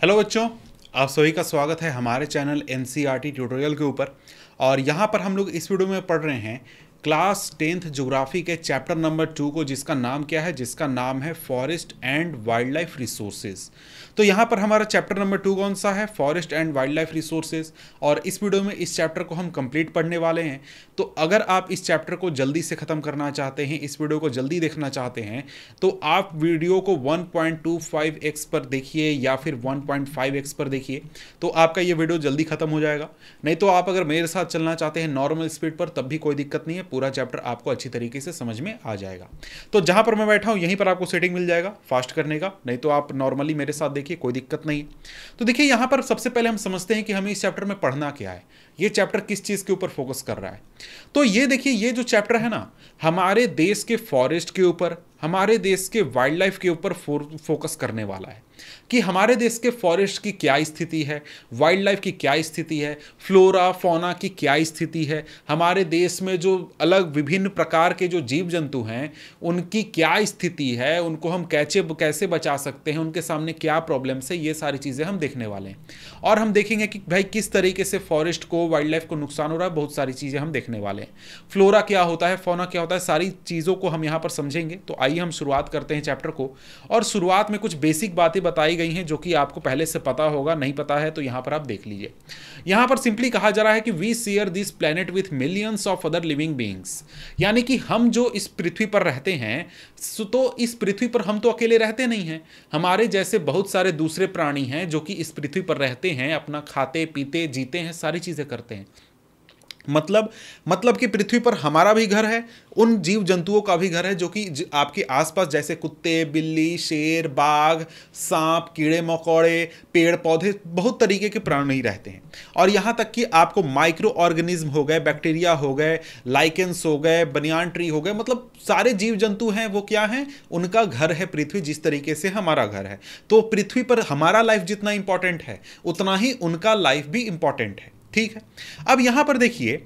hello बच्चों आप सभी का स्वागत है हमारे channel N C R T tutorial के ऊपर और यहाँ पर हम लोग इस वीडियो में पढ़ रहे हैं क्लास टेंथ जोग्राफी के चैप्टर नंबर टू को जिसका नाम क्या है जिसका नाम है forest and wildlife resources तो यहाँ पर हमारा चैप्टर नंबर टू कौन सा है forest and wildlife resources और इस वीडियो में इस चैप्टर को हम कंप्लीट पढ़ने वाले हैं तो अगर आप इस चैप्टर को जल्दी से ख़त्म करना चाहते हैं इस वीडियो को जल्दी देखना चाहते हैं तो आप वीडियो को 1.25x पर देखिए या फिर 1.5x पर देखिए तो आपका ये वीडियो जल्दी ख़त्म हो जाएगा नहीं तो आप अगर मेरे साथ चलना चाहते हैं नॉर्मल स्पीड पर तब भी कोई दिक्कत नहीं है पूरा चैप्टर आपको अच्छी तरीके से समझ में आ जाएगा तो जहां पर मैं बैठा हूं यहीं पर आपको सेटिंग मिल जाएगा फास्ट करने का नहीं तो आप नॉर्मली मेरे साथ देखिए कोई दिक्कत नहीं है तो देखिए यहां पर सबसे पहले हम समझते हैं कि हमें इस चैप्टर में पढ़ना क्या है ये चैप्टर किस चीज़ के ऊपर फोकस कर रहा है तो ये देखिए ये जो चैप्टर है ना हमारे देश के फॉरेस्ट के ऊपर हमारे देश के वाइल्ड लाइफ के ऊपर फोकस करने वाला है कि हमारे देश के फॉरेस्ट की क्या स्थिति है वाइल्ड लाइफ की क्या स्थिति है फ्लोरा फोना की क्या स्थिति है हमारे देश में जो अलग विभिन्न प्रकार के जो जीव जंतु हैं उनकी क्या स्थिति है उनको हम कैसे कैसे बचा सकते हैं उनके सामने क्या प्रॉब्लम्स है ये सारी चीज़ें हम देखने वाले हैं और हम देखेंगे कि भाई किस तरीके से फॉरेस्ट को वाइल्ड लाइफ को नुकसान हो रहा है बहुत सारी चीज़ें हम देखने वाले हैं फ्लोरा क्या होता है फोना क्या होता है सारी चीज़ों को हम यहाँ पर समझेंगे तो आइए हम शुरुआत करते हैं चैप्टर को और शुरुआत में कुछ बेसिक बातें बताई बताई गई हैं जो कि आपको पहले से पता होगा नहीं पता है तो यहाँ पर आप देख लीजिए यहाँ पर सिंपली कहा जा रहा है कि we share this planet with millions of other living beings यानी कि हम जो इस पृथ्वी पर रहते हैं तो इस पृथ्वी पर हम तो अकेले रहते नहीं हैं हमारे जैसे बहुत सारे दूसरे प्राणी हैं जो कि इस पृथ्वी पर रहते हैं अपना खाते पीते जीते हैं सारी चीज़ें करते हैं मतलब मतलब कि पृथ्वी पर हमारा भी घर है उन जीव जंतुओं का भी घर है जो कि आपके आसपास जैसे कुत्ते बिल्ली शेर बाघ सांप कीड़े मकोड़े पेड़ पौधे बहुत तरीके के प्राणी रहते हैं और यहाँ तक कि आपको माइक्रो ऑर्गेनिज्म हो गए बैक्टीरिया हो गए लाइकेंस हो गए बनियान ट्री हो गए मतलब सारे जीव जंतु हैं वो क्या हैं उनका घर है पृथ्वी जिस तरीके से हमारा घर है तो पृथ्वी पर हमारा लाइफ जितना इंपॉर्टेंट है उतना ही उनका लाइफ भी इंपॉर्टेंट है ठीक है अब यहां पर देखिए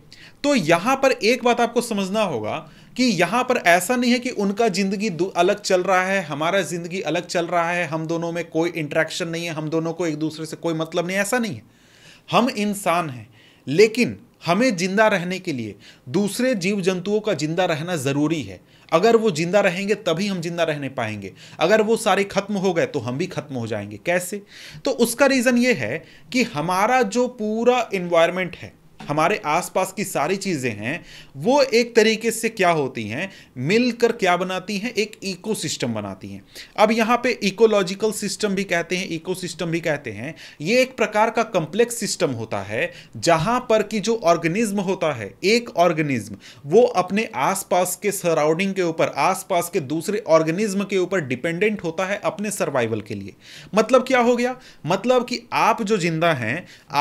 तो यहां पर एक बात आपको समझना होगा कि यहां पर ऐसा नहीं है कि उनका जिंदगी अलग चल रहा है हमारा जिंदगी अलग चल रहा है हम दोनों में कोई इंट्रैक्शन नहीं है हम दोनों को एक दूसरे से कोई मतलब नहीं ऐसा नहीं है हम इंसान हैं लेकिन हमें जिंदा रहने के लिए दूसरे जीव जंतुओं का जिंदा रहना ज़रूरी है अगर वो जिंदा रहेंगे तभी हम जिंदा रहने पाएंगे अगर वो सारे खत्म हो गए तो हम भी खत्म हो जाएंगे कैसे तो उसका रीज़न ये है कि हमारा जो पूरा इन्वायरमेंट है हमारे आसपास की सारी चीज़ें हैं वो एक तरीके से क्या होती हैं मिलकर क्या बनाती हैं एक इकोसिस्टम बनाती हैं अब यहाँ पे इकोलॉजिकल सिस्टम भी कहते हैं इकोसिस्टम भी कहते हैं ये एक प्रकार का कंप्लेक्स सिस्टम होता है जहाँ पर कि जो ऑर्गेनिज्म होता है एक ऑर्गेनिज्म वो अपने आसपास के सराउंडिंग के ऊपर आसपास के दूसरे ऑर्गेनिज्म के ऊपर डिपेंडेंट होता है अपने सर्वाइवल के लिए मतलब क्या हो गया मतलब कि आप जो जिंदा हैं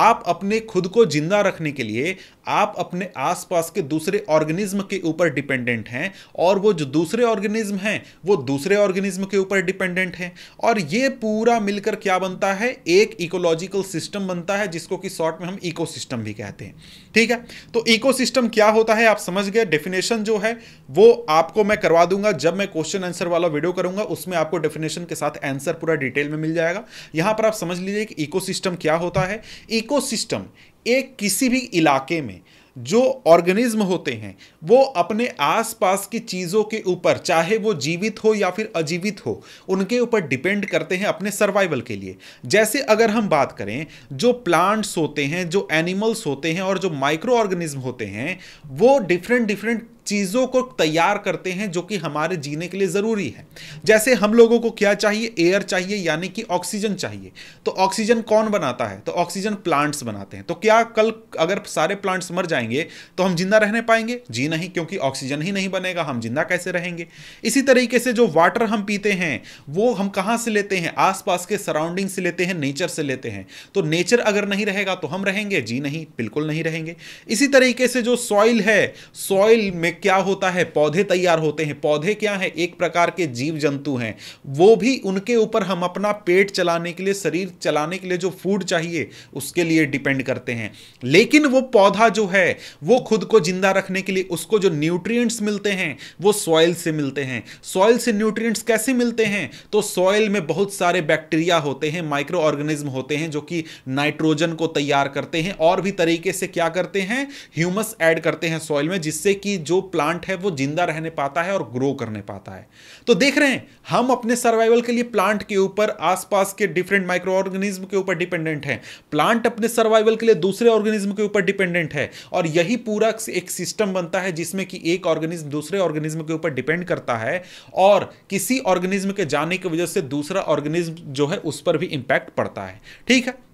आप अपने खुद को जिंदा रखने के लिए लिए आप अपने आसपास के दूसरे ऑर्गेनिज्म के ऊपर डिपेंडेंट हैं और वो जो दूसरे ऑर्गेनिज्म हैं वो दूसरे ऑर्गेनिज्म के ऊपर डिपेंडेंट हैं और ये पूरा मिलकर क्या बनता है एक इकोलॉजिकल सिस्टम बनता है जिसको कि शॉर्ट में हम इको भी कहते हैं ठीक है तो इको क्या होता है आप समझ गए डेफिनेशन जो है वो आपको मैं करवा दूंगा जब मैं क्वेश्चन आंसर वाला वीडियो करूंगा उसमें आपको डेफिनेशन के साथ आंसर पूरा डिटेल में मिल जाएगा यहां पर आप समझ लीजिए कि इकोसिस्टम क्या होता है इकोसिस्टम एक किसी भी इलाके में जो ऑर्गेनिज्म होते हैं वो अपने आसपास की चीज़ों के ऊपर चाहे वो जीवित हो या फिर अजीवित हो उनके ऊपर डिपेंड करते हैं अपने सर्वाइवल के लिए जैसे अगर हम बात करें जो प्लांट्स होते हैं जो एनिमल्स होते हैं और जो माइक्रो ऑर्गेनिज्म होते हैं वो डिफरेंट डिफरेंट चीज़ों को तैयार करते हैं जो कि हमारे जीने के लिए ज़रूरी है जैसे हम लोगों को क्या चाहिए एयर चाहिए यानी कि ऑक्सीजन चाहिए तो ऑक्सीजन कौन बनाता है तो ऑक्सीजन प्लांट्स बनाते हैं तो क्या कल अगर सारे प्लांट्स मर जाएंगे तो हम जिंदा रहने पाएंगे जी नहीं क्योंकि ऑक्सीजन ही नहीं बनेगा हम जिंदा कैसे रहेंगे इसी तरीके से जो वाटर हम पीते हैं वो हम कहाँ से लेते हैं आसपास के सराउंडिंग से लेते हैं नेचर से लेते हैं तो नेचर अगर नहीं रहेगा तो हम रहेंगे जी नहीं बिल्कुल नहीं रहेंगे इसी तरीके से जो सॉइल है सॉइल में क्या होता है पौधे तैयार होते हैं पौधे क्या हैं एक प्रकार के जीव जंतु हैं वो भी उनके ऊपर हम अपना पेट चलाने के लिए शरीर चलाने के लिए जो फूड चाहिए उसके लिए डिपेंड करते हैं लेकिन वो पौधा जो है वो खुद को जिंदा रखने के लिए उसको जो न्यूट्रियट्स मिलते हैं वो सॉइल से मिलते हैं सॉइल से न्यूट्रियट्स कैसे मिलते हैं तो सॉइल में बहुत सारे बैक्टीरिया होते हैं माइक्रो ऑर्गेनिज्म होते हैं जो कि नाइट्रोजन को तैयार करते हैं और भी तरीके से क्या करते हैं ह्यूमस ऐड करते हैं सॉइल में जिससे कि जो प्लांट है वो जिंदा रहने पाता है और ग्रो करने पाता है तो देख रहे हैं हम अपने सर्वाइवल के लिए प्लांट के ऊपर आसपास के डिफरेंट माइक्रो ऑर्गेनिज्म के ऊपर डिपेंडेंट हैं प्लांट अपने सर्वाइवल के लिए दूसरे ऑर्गेनिज्म के ऊपर डिपेंडेंट है और यही पूरा एक सिस्टम बनता है जिसमें कि एक ऑर्गेनिज्म दूसरे ऑर्गेनिज्म के ऊपर डिपेंड करता है और किसी ऑर्गेनिज्म के जाने की वजह से दूसरा ऑर्गेनिज्म जो है उस पर भी इंपैक्ट पड़ता है ठीक है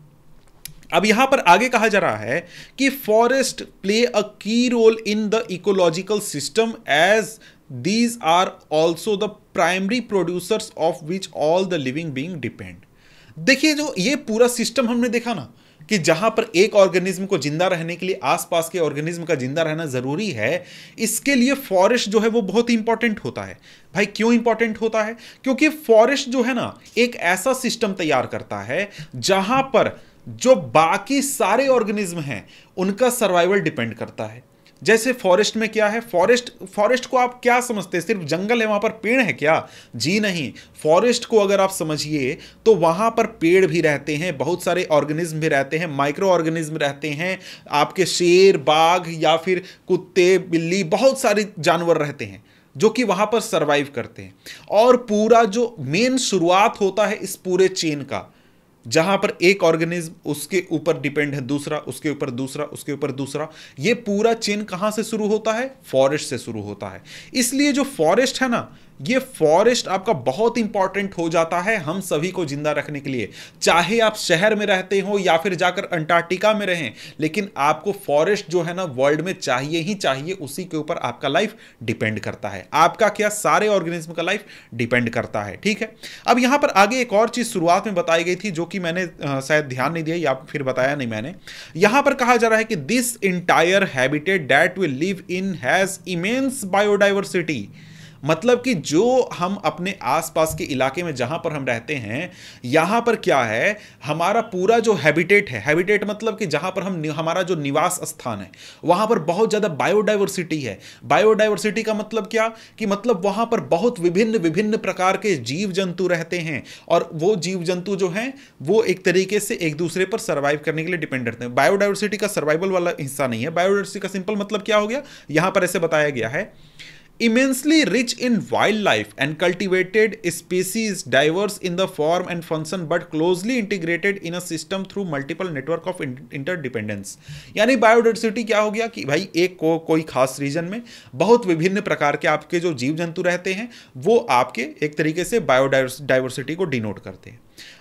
अब यहां पर आगे कहा जा रहा है कि forest play a key role in the ecological system as these are also the primary producers of which all the living being depend देखिए जो ये पूरा सिस्टम हमने देखा ना कि जहां पर एक ऑर्गेनिज्म को जिंदा रहने के लिए आसपास के ऑर्गेनिज्म का जिंदा रहना जरूरी है इसके लिए फॉरेस्ट जो है वो बहुत इंपॉर्टेंट होता है भाई क्यों इंपॉर्टेंट होता है क्योंकि फॉरेस्ट जो है ना एक ऐसा सिस्टम तैयार करता है जहां पर जो बाकी सारे ऑर्गेनिज्म हैं उनका सर्वाइवल डिपेंड करता है जैसे फॉरेस्ट में क्या है फॉरेस्ट फॉरेस्ट को आप क्या समझते हैं सिर्फ जंगल है वहाँ पर पेड़ है क्या जी नहीं फॉरेस्ट को अगर आप समझिए तो वहाँ पर पेड़ भी रहते हैं बहुत सारे ऑर्गेनिज्म भी रहते हैं माइक्रो ऑर्गेनिज्म रहते हैं आपके शेर बाघ या फिर कुत्ते बिल्ली बहुत सारे जानवर रहते हैं जो कि वहाँ पर सर्वाइव करते हैं और पूरा जो मेन शुरुआत होता है इस पूरे चेन का जहां पर एक ऑर्गेनिज्म उसके ऊपर डिपेंड है दूसरा उसके ऊपर दूसरा उसके ऊपर दूसरा ये पूरा चेन कहां से शुरू होता है फॉरेस्ट से शुरू होता है इसलिए जो फॉरेस्ट है ना ये फॉरेस्ट आपका बहुत इंपॉर्टेंट हो जाता है हम सभी को जिंदा रखने के लिए चाहे आप शहर में रहते हो या फिर जाकर अंटार्कटिका में रहें लेकिन आपको फॉरेस्ट जो है ना वर्ल्ड में चाहिए ही चाहिए उसी के ऊपर आपका लाइफ डिपेंड करता है आपका क्या सारे ऑर्गेनिज्म का लाइफ डिपेंड करता है ठीक है अब यहां पर आगे एक और चीज़ शुरुआत में बताई गई थी जो कि मैंने शायद ध्यान नहीं दिया या फिर बताया नहीं मैंने यहां पर कहा जा रहा है कि this entire habitat that will live in has immense biodiversity मतलब कि जो हम अपने आसपास के इलाके में जहां पर हम रहते हैं यहां पर क्या है हमारा पूरा जो हैबिटेट है हैबिटेट मतलब कि जहां पर हम हमारा जो निवास स्थान है वहां पर बहुत ज़्यादा बायोडाइवर्सिटी है बायोडाइवर्सिटी का मतलब क्या कि मतलब वहां पर बहुत विभिन्न विभिन्न प्रकार के जीव जंतु रहते हैं और वो जीव जंतु जो हैं वो एक तरीके से एक दूसरे पर सर्वाइव करने के लिए डिपेंड रहते हैं बायोडाइवर्सिटी का सर्वाइवल वाला हिस्सा नहीं है बायोडाइवर्सिटी का सिंपल मतलब क्या हो गया यहाँ पर ऐसे बताया गया है immensely rich in wildlife and cultivated species diverse in the form and function but closely integrated in a system through multiple network of interdependence यानी बायोडाइवर्सिटी क्या हो गया कि भाई एक को कोई खास रीजन में बहुत विभिन्न प्रकार के आपके जो जीव जंतु रहते हैं वो आपके एक तरीके से बायोडाइवर्सिटी को डिनोट करते हैं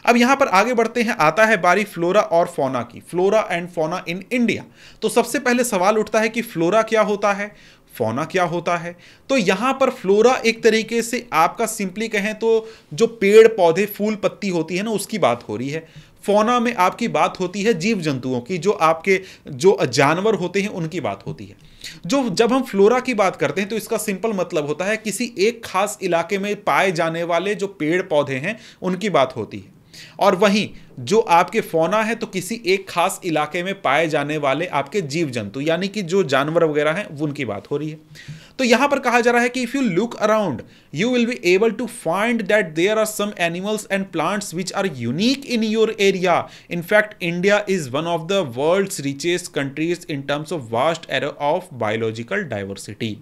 अब यहां पर आगे बढ़ते हैं आता है बारी फ्लोरा और फोना की flora and fauna in India तो सबसे पहले सवाल उठता है कि फ्लोरा क्या होता है फोना क्या होता है तो यहाँ पर फ्लोरा एक तरीके से आपका सिंपली कहें तो जो पेड़ पौधे फूल पत्ती होती है ना उसकी बात हो रही है फोना में आपकी बात होती है जीव जंतुओं की जो आपके जो जानवर होते हैं उनकी बात होती है जो जब हम फ्लोरा की बात करते हैं तो इसका सिंपल मतलब होता है किसी एक खास इलाके में पाए जाने वाले जो पेड़ पौधे हैं उनकी बात होती है और वहीं जो आपके फोना है तो किसी एक खास इलाके में पाए जाने वाले आपके जीव जंतु यानी कि जो जानवर वगैरह हैं उनकी बात हो रही है तो यहां पर कहा जा रहा है कि if you look around you will be able to find that there are some animals and plants which are unique in your area in fact India is one of the world richest countries in terms of vast array of biological diversity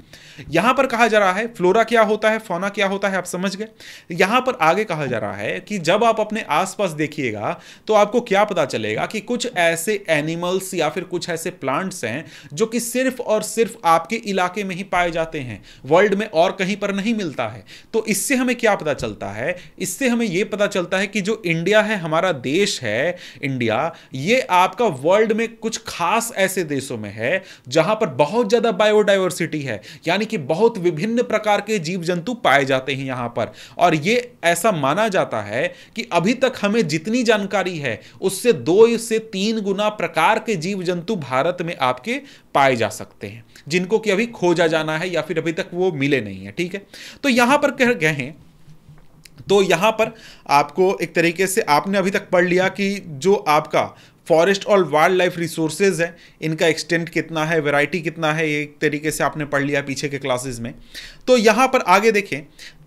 यहां पर कहा जा रहा है flora क्या होता है फोना क्या होता है आप समझ गए यहां पर आगे कहा जा रहा है कि जब आप अपने आसपास देखिएगा तो आपको क्या पता चलेगा कि कुछ ऐसे एनिमल्स या फिर कुछ ऐसे प्लांट्स हैं जो कि सिर्फ और सिर्फ आपके इलाके में ही पाए जाते हैं वर्ल्ड में और कहीं पर नहीं मिलता है तो इससे हमें क्या पता चलता है इससे हमें यह पता चलता है कि जो इंडिया है हमारा देश है इंडिया ये आपका वर्ल्ड में कुछ खास ऐसे देशों में है जहां पर बहुत ज़्यादा बायोडाइवर्सिटी है यानी कि बहुत विभिन्न प्रकार के जीव जंतु पाए जाते हैं यहां पर और यह ऐसा माना जाता है कि अभी तक हमें जितनी जानकारी जानकारी है उससे दो से तीन गुना प्रकार के जीव जंतु भारत में आपके पाए जा सकते हैं जिनको कि अभी खोजा जाना है या फिर अभी तक वो मिले नहीं है ठीक है तो यहां पर कह गए हैं तो यहां पर आपको एक तरीके से आपने अभी तक पढ़ लिया कि जो आपका फॉरेस्ट और वाइल्ड लाइफ रिसोर्सेज है इनका एक्सटेंट कितना है वैरायटी कितना है एक तरीके से आपने पढ़ लिया पीछे के क्लासेस में तो यहाँ पर आगे देखें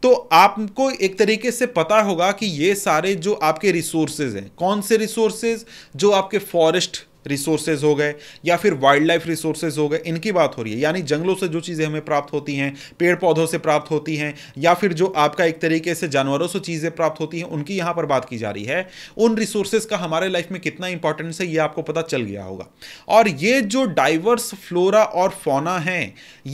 तो आपको एक तरीके से पता होगा कि ये सारे जो आपके रिसोर्सेज हैं कौन से रिसोर्सेज जो आपके फॉरेस्ट रिसोर्सेज हो गए या फिर वाइल्ड लाइफ रिसोर्सेज हो गए इनकी बात हो रही है यानी जंगलों से जो चीज़ें हमें प्राप्त होती हैं पेड़ पौधों से प्राप्त होती हैं या फिर जो आपका एक तरीके से जानवरों से चीज़ें प्राप्त होती हैं उनकी यहाँ पर बात की जा रही है उन रिसोर्सेज का हमारे लाइफ में कितना इंपॉर्टेंस है ये आपको पता चल गया होगा और ये जो डाइवर्स फ्लोरा और फोना हैं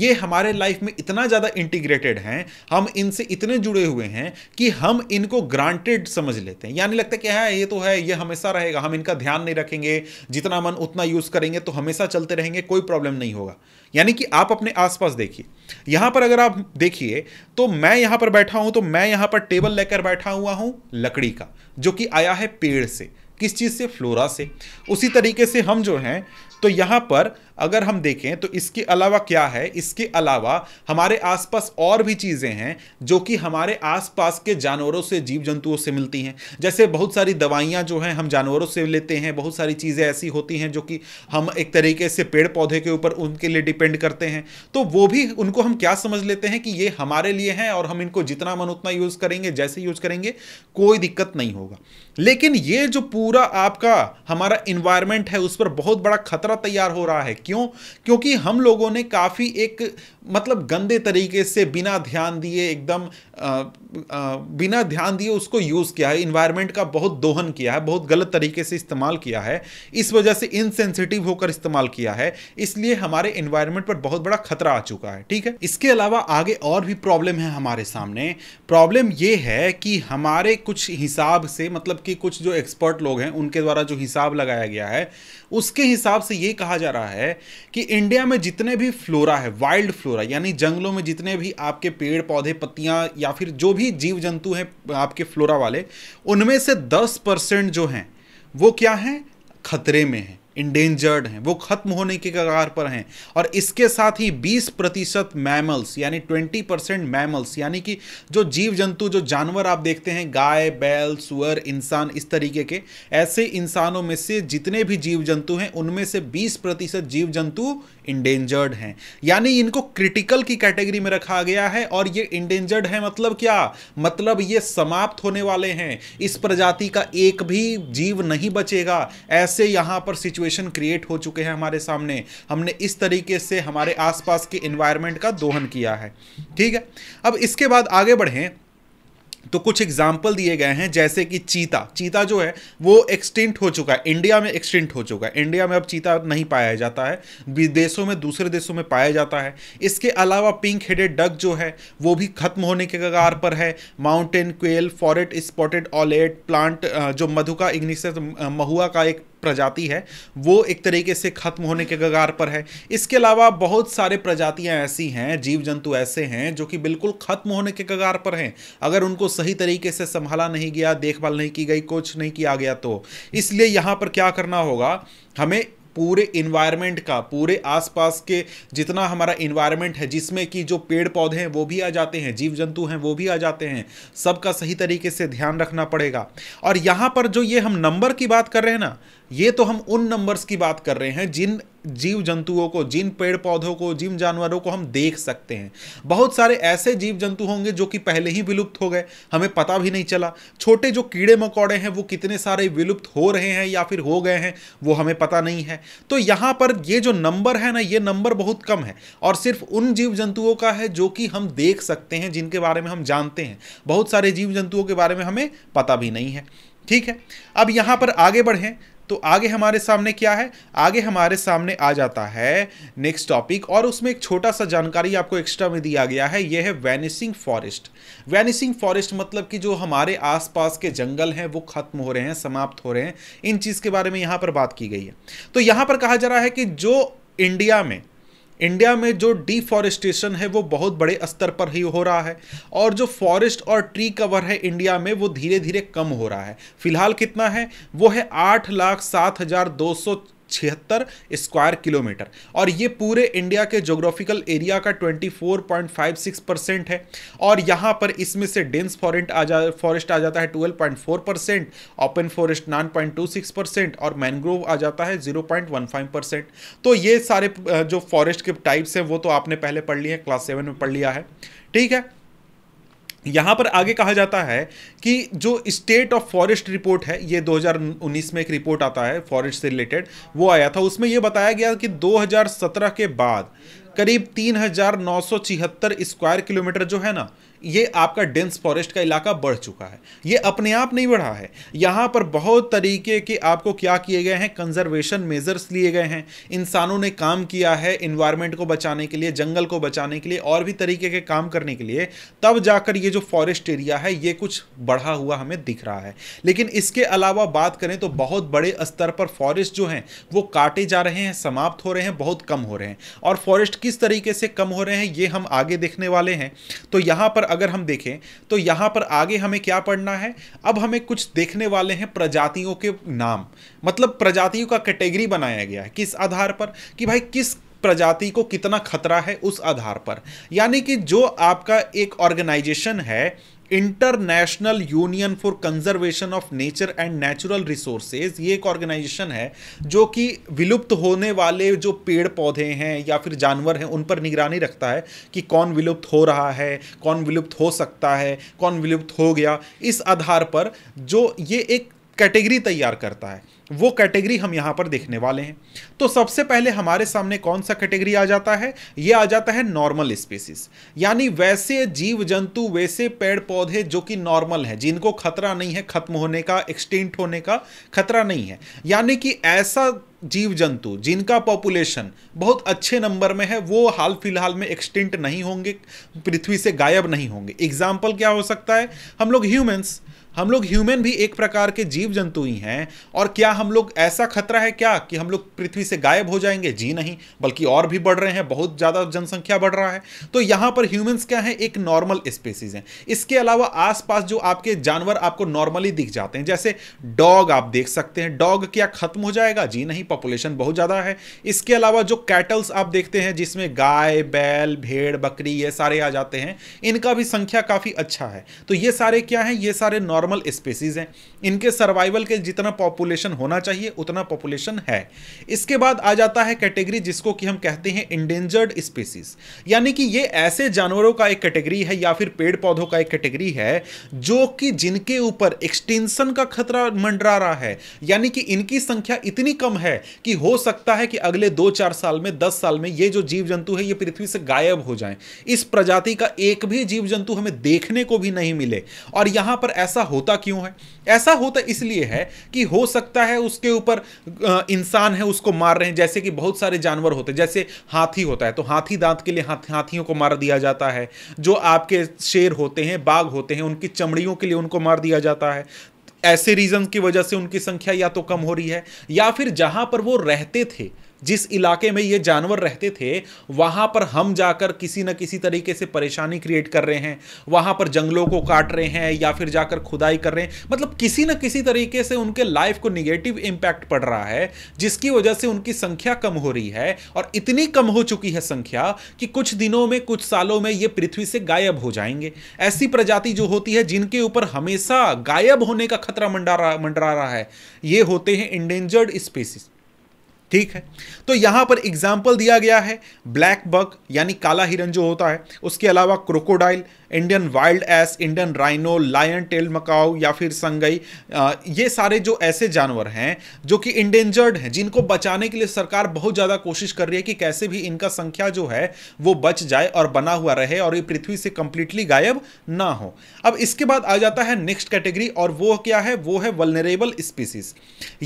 ये हमारे लाइफ में इतना ज़्यादा इंटीग्रेटेड हैं हम इनसे इतने जुड़े हुए हैं कि हम इनको ग्रांटेड समझ लेते हैं यानी लगता है कि है हाँ, ये तो है ये हमेशा रहेगा हम इनका ध्यान नहीं रखेंगे जितना मन उतना यूज़ करेंगे तो हमेशा चलते रहेंगे कोई प्रॉब्लम नहीं होगा यानी कि आप अपने आसपास देखिए यहां पर अगर आप देखिए तो मैं यहां पर बैठा हूं तो मैं यहां पर टेबल लेकर बैठा हुआ हूं लकड़ी का जो कि आया है पेड़ से किस चीज़ से फ्लोरा से उसी तरीके से हम जो हैं तो यहाँ पर अगर हम देखें तो इसके अलावा क्या है इसके अलावा हमारे आसपास और भी चीज़ें हैं जो कि हमारे आसपास के जानवरों से जीव जंतुओं से मिलती हैं जैसे बहुत सारी दवाइयाँ जो हैं हम जानवरों से लेते हैं बहुत सारी चीज़ें ऐसी होती हैं जो कि हम एक तरीके से पेड़ पौधे के ऊपर उनके लिए डिपेंड करते हैं तो वो भी उनको हम क्या समझ लेते हैं कि ये हमारे लिए हैं और हम इनको जितना मन उतना यूज़ करेंगे जैसे यूज़ करेंगे कोई दिक्कत नहीं होगा लेकिन ये जो पूरा आपका हमारा इन्वायरमेंट है उस पर बहुत बड़ा खतरा तैयार हो रहा है क्यों क्योंकि हम लोगों ने काफ़ी एक मतलब गंदे तरीके से बिना ध्यान दिए एकदम बिना ध्यान दिए उसको यूज़ किया है इन्वायरमेंट का बहुत दोहन किया है बहुत गलत तरीके से इस्तेमाल किया है इस वजह से इनसेंसिटिव होकर इस्तेमाल किया है इसलिए हमारे इन्वायरमेंट पर बहुत बड़ा खतरा आ चुका है ठीक है इसके अलावा आगे और भी प्रॉब्लम है हमारे सामने प्रॉब्लम ये है कि हमारे कुछ हिसाब से मतलब कि कुछ जो एक्सपर्ट लोग हैं उनके द्वारा जो हिसाब लगाया गया है उसके हिसाब से ये कहा जा रहा है कि इंडिया में जितने भी फ्लोरा है वाइल्ड फ्लोरा यानी जंगलों में जितने भी आपके पेड़ पौधे पत्तियाँ या फिर जो भी जीव जंतु हैं आपके फ्लोरा वाले उनमें से दस परसेंट जो हैं वो क्या हैं खतरे में हैं इंडेंजर्ड हैं वो खत्म होने के कगार पर हैं और इसके साथ ही 20 प्रतिशत मैमल्स यानी 20 परसेंट मैमल्स यानी कि जो जीव जंतु जो जानवर आप देखते हैं गाय बैल सुअर इंसान इस तरीके के ऐसे इंसानों में से जितने भी जीव जंतु हैं उनमें से 20 प्रतिशत जीव जंतु इंडेंजर्ड हैं यानी इनको क्रिटिकल की कैटेगरी में रखा गया है और ये इंडेंजर्ड है मतलब क्या मतलब ये समाप्त होने वाले हैं इस प्रजाति का एक भी जीव नहीं बचेगा ऐसे यहाँ पर सिचुएशन क्रिएट हो चुके हैं हमारे सामने हमने इस तरीके से हमारे आसपास के इन्वायरमेंट का दोहन किया है ठीक है अब इसके बाद आगे बढ़ें तो कुछ एग्जाम्पल दिए गए हैं जैसे कि चीता चीता जो है वो एक्सटिंट हो चुका है इंडिया में एक्सटिंट हो चुका है इंडिया में अब चीता नहीं पाया जाता है विदेशों में दूसरे देशों में पाया जाता है इसके अलावा पिंक हेडेड डक जो है वो भी खत्म होने के कगार पर है mountain quail forest spotted owlet plant जो मधुका इग्निस महुआ का एक प्रजाति है वो एक तरीके से ख़त्म होने के कगार पर है इसके अलावा बहुत सारे प्रजातियाँ ऐसी हैं जीव जंतु ऐसे हैं जो कि बिल्कुल ख़त्म होने के कगार पर हैं अगर उनको सही तरीके से संभाला नहीं गया देखभाल नहीं की गई कुछ नहीं किया गया तो इसलिए यहाँ पर क्या करना होगा हमें पूरे इन्वायरमेंट का पूरे आसपास के जितना हमारा इन्वायरमेंट है जिसमें कि जो पेड़ पौधे हैं वो भी आ जाते हैं जीव जंतु हैं वो भी आ जाते हैं सबका सही तरीके से ध्यान रखना पड़ेगा और यहाँ पर जो ये हम नंबर की बात कर रहे हैं ना ये तो हम उन नंबर्स की बात कर रहे हैं जिन जीव जंतुओं को जिन पेड़ पौधों को जिन जानवरों को हम देख सकते हैं बहुत सारे ऐसे जीव जंतु होंगे जो कि पहले ही विलुप्त हो गए हमें पता भी नहीं चला छोटे जो कीड़े मकोड़े हैं वो कितने सारे विलुप्त हो रहे हैं या फिर हो गए हैं वो हमें पता नहीं है तो यहाँ पर ये जो नंबर है ना ये नंबर बहुत कम है और सिर्फ उन जीव जंतुओं का है जो कि हम देख सकते हैं जिनके बारे में हम जानते हैं बहुत सारे जीव जंतुओं के बारे में हमें पता भी नहीं है ठीक है अब यहाँ पर आगे बढ़ें तो आगे हमारे सामने क्या है आगे हमारे सामने आ जाता है नेक्स्ट टॉपिक और उसमें एक छोटा सा जानकारी आपको एक्स्ट्रा में दिया गया है यह है वैनिसिंग फॉरेस्ट वैनिसिंग फॉरेस्ट मतलब कि जो हमारे आसपास के जंगल हैं वो खत्म हो रहे हैं समाप्त हो रहे हैं इन चीज़ के बारे में यहाँ पर बात की गई है तो यहाँ पर कहा जा रहा है कि जो इंडिया में इंडिया में जो डिफॉरेस्टेशन है वो बहुत बड़े स्तर पर ही हो रहा है और जो फॉरेस्ट और ट्री कवर है इंडिया में वो धीरे धीरे कम हो रहा है फिलहाल कितना है वो है आठ लाख सात हज़ार दो सौ छिहत्तर स्क्वायर किलोमीटर और ये पूरे इंडिया के जोग्राफिकल एरिया का 24.56 परसेंट है और यहाँ पर इसमें से डेंस फॉरेस्ट आ जा फॉरेस्ट आ जाता है 12.4 परसेंट ओपन फॉरेस्ट 9.26 परसेंट और मैनग्रोव आ जाता है 0.15 परसेंट तो ये सारे जो फॉरेस्ट के टाइप्स हैं वो तो आपने पहले पढ़ लिए हैं क्लास सेवन में पढ़ लिया है ठीक है यहाँ पर आगे कहा जाता है कि जो स्टेट ऑफ फॉरेस्ट रिपोर्ट है ये 2019 में एक रिपोर्ट आता है फॉरेस्ट से रिलेटेड वो आया था उसमें ये बताया गया कि 2017 के बाद करीब तीन स्क्वायर किलोमीटर जो है ना ये आपका डेंस फॉरेस्ट का इलाका बढ़ चुका है ये अपने आप नहीं बढ़ा है यहाँ पर बहुत तरीके के आपको क्या किए गए हैं कंजर्वेशन मेजर्स लिए गए हैं इंसानों ने काम किया है इन्वायरमेंट को बचाने के लिए जंगल को बचाने के लिए और भी तरीके के काम करने के लिए तब जाकर ये जो फॉरेस्ट एरिया है ये कुछ बढ़ा हुआ हमें दिख रहा है लेकिन इसके अलावा बात करें तो बहुत बड़े स्तर पर फॉरेस्ट जो हैं वो काटे जा रहे हैं समाप्त हो रहे हैं बहुत कम हो रहे हैं और फॉरेस्ट किस तरीके से कम हो रहे हैं ये हम आगे देखने वाले हैं तो यहाँ पर अगर हम देखें तो यहां पर आगे हमें क्या पढ़ना है अब हमें कुछ देखने वाले हैं प्रजातियों के नाम मतलब प्रजातियों का कैटेगरी बनाया गया है किस आधार पर कि भाई किस प्रजाति को कितना खतरा है उस आधार पर यानी कि जो आपका एक ऑर्गेनाइजेशन है International Union for Conservation of Nature and Natural Resources ये एक ऑर्गेनाइजेशन है जो कि विलुप्त होने वाले जो पेड़ पौधे हैं या फिर जानवर हैं उन पर निगरानी रखता है कि कौन विलुप्त हो रहा है कौन विलुप्त हो सकता है कौन विलुप्त हो गया इस आधार पर जो ये एक कैटेगरी तैयार करता है वो कैटेगरी हम यहाँ पर देखने वाले हैं तो सबसे पहले हमारे सामने कौन सा कैटेगरी आ जाता है ये आ जाता है नॉर्मल स्पीसीज यानी वैसे जीव जंतु वैसे पेड़ पौधे जो कि नॉर्मल हैं जिनको खतरा नहीं है खत्म होने का एक्सटेंट होने का खतरा नहीं है यानी कि ऐसा जीव जंतु जिनका पॉपुलेशन बहुत अच्छे नंबर में है वो हाल फिलहाल में एक्सटेंट नहीं होंगे पृथ्वी से गायब नहीं होंगे एग्जाम्पल क्या हो सकता है हम लोग ह्यूमन्स हम लोग ह्यूमन भी एक प्रकार के जीव जंतु ही हैं और क्या हम लोग ऐसा खतरा है क्या कि हम लोग पृथ्वी से गायब हो जाएंगे जी नहीं बल्कि और भी बढ़ रहे हैं बहुत ज़्यादा जनसंख्या बढ़ रहा है तो यहाँ पर ह्यूमन्स क्या है एक नॉर्मल स्पेसीज हैं इसके अलावा आस जो आपके जानवर आपको नॉर्मली दिख जाते हैं जैसे डॉग आप देख सकते हैं डॉग क्या खत्म हो जाएगा जी नहीं पॉपुलेशन बहुत ज़्यादा है इसके अलावा जो कैटल्स आप देखते हैं जिसमें गाय बैल भेड़ बकरी ये सारे आ जाते हैं इनका भी संख्या काफ़ी अच्छा है तो ये सारे क्या है ये सारे नॉर्मल नॉर्मल स्पेसीज हैं इनके सर्वाइवल के जितना पॉपुलेशन होना चाहिए उतना पॉपुलेशन है इसके बाद आ जाता है कैटेगरी जिसको कि हम कहते हैं इंडेंजर्ड स्पेसीज यानी कि ये ऐसे जानवरों का एक कैटेगरी है या फिर पेड़ पौधों का एक कैटेगरी है जो कि जिनके ऊपर एक्सटेंशन का खतरा मंडरा रहा है यानी कि इनकी संख्या इतनी कम है कि हो सकता है कि अगले दो चार साल में दस साल में ये जो जीव जंतु है ये पृथ्वी से गायब हो जाए इस प्रजाति का एक भी जीव जंतु हमें देखने को भी नहीं मिले और यहां पर ऐसा होता क्यों है ऐसा होता इसलिए है कि हो सकता है उसके ऊपर इंसान है उसको मार रहे हैं जैसे कि बहुत सारे जानवर होते हैं जैसे हाथी होता है तो हाथी दांत के लिए हाथ हाथियों को मार दिया जाता है जो आपके शेर होते हैं बाघ होते हैं उनकी चमड़ियों के लिए उनको मार दिया जाता है ऐसे रीज़न की वजह से उनकी संख्या या तो कम हो रही है या फिर जहां पर वो रहते थे जिस इलाके में ये जानवर रहते थे वहाँ पर हम जाकर किसी न किसी तरीके से परेशानी क्रिएट कर रहे हैं वहाँ पर जंगलों को काट रहे हैं या फिर जाकर खुदाई कर रहे हैं मतलब किसी न किसी तरीके से उनके लाइफ को निगेटिव इम्पैक्ट पड़ रहा है जिसकी वजह से उनकी संख्या कम हो रही है और इतनी कम हो चुकी है संख्या कि कुछ दिनों में कुछ सालों में ये पृथ्वी से गायब हो जाएंगे ऐसी प्रजाति जो होती है जिनके ऊपर हमेशा गायब होने का खतरा मंडरा मंडरा रहा है ये होते हैं इंडेंजर्ड स्पीसीज ठीक है तो यहां पर एग्जाम्पल दिया गया है ब्लैक बग यानी काला हिरन जो होता है उसके अलावा crocodile Indian wild ass Indian rhino lion tail macaque या फिर संगई ये सारे जो ऐसे जानवर हैं जो कि इंडेंजर्ड हैं जिनको बचाने के लिए सरकार बहुत ज़्यादा कोशिश कर रही है कि कैसे भी इनका संख्या जो है वो बच जाए और बना हुआ रहे और ये पृथ्वी से कंप्लीटली गायब ना हो अब इसके बाद आ जाता है नेक्स्ट कैटेगरी और वो क्या है वो है वलनरेबल स्पीसीज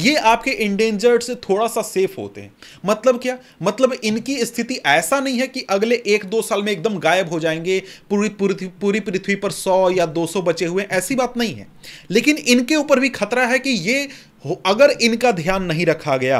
ये आपके इंडेंजर्ड से थोड़ा सा सेफ होते हैं मतलब क्या मतलब इनकी स्थिति ऐसा नहीं है कि अगले एक दो साल में एकदम गायब हो जाएंगे पूरी पूरी पूरी पृथ्वी पर सौ या दो सौ बचे हुए ऐसी बात नहीं है लेकिन इनके ऊपर भी खतरा है कि ये अगर इनका ध्यान नहीं रखा गया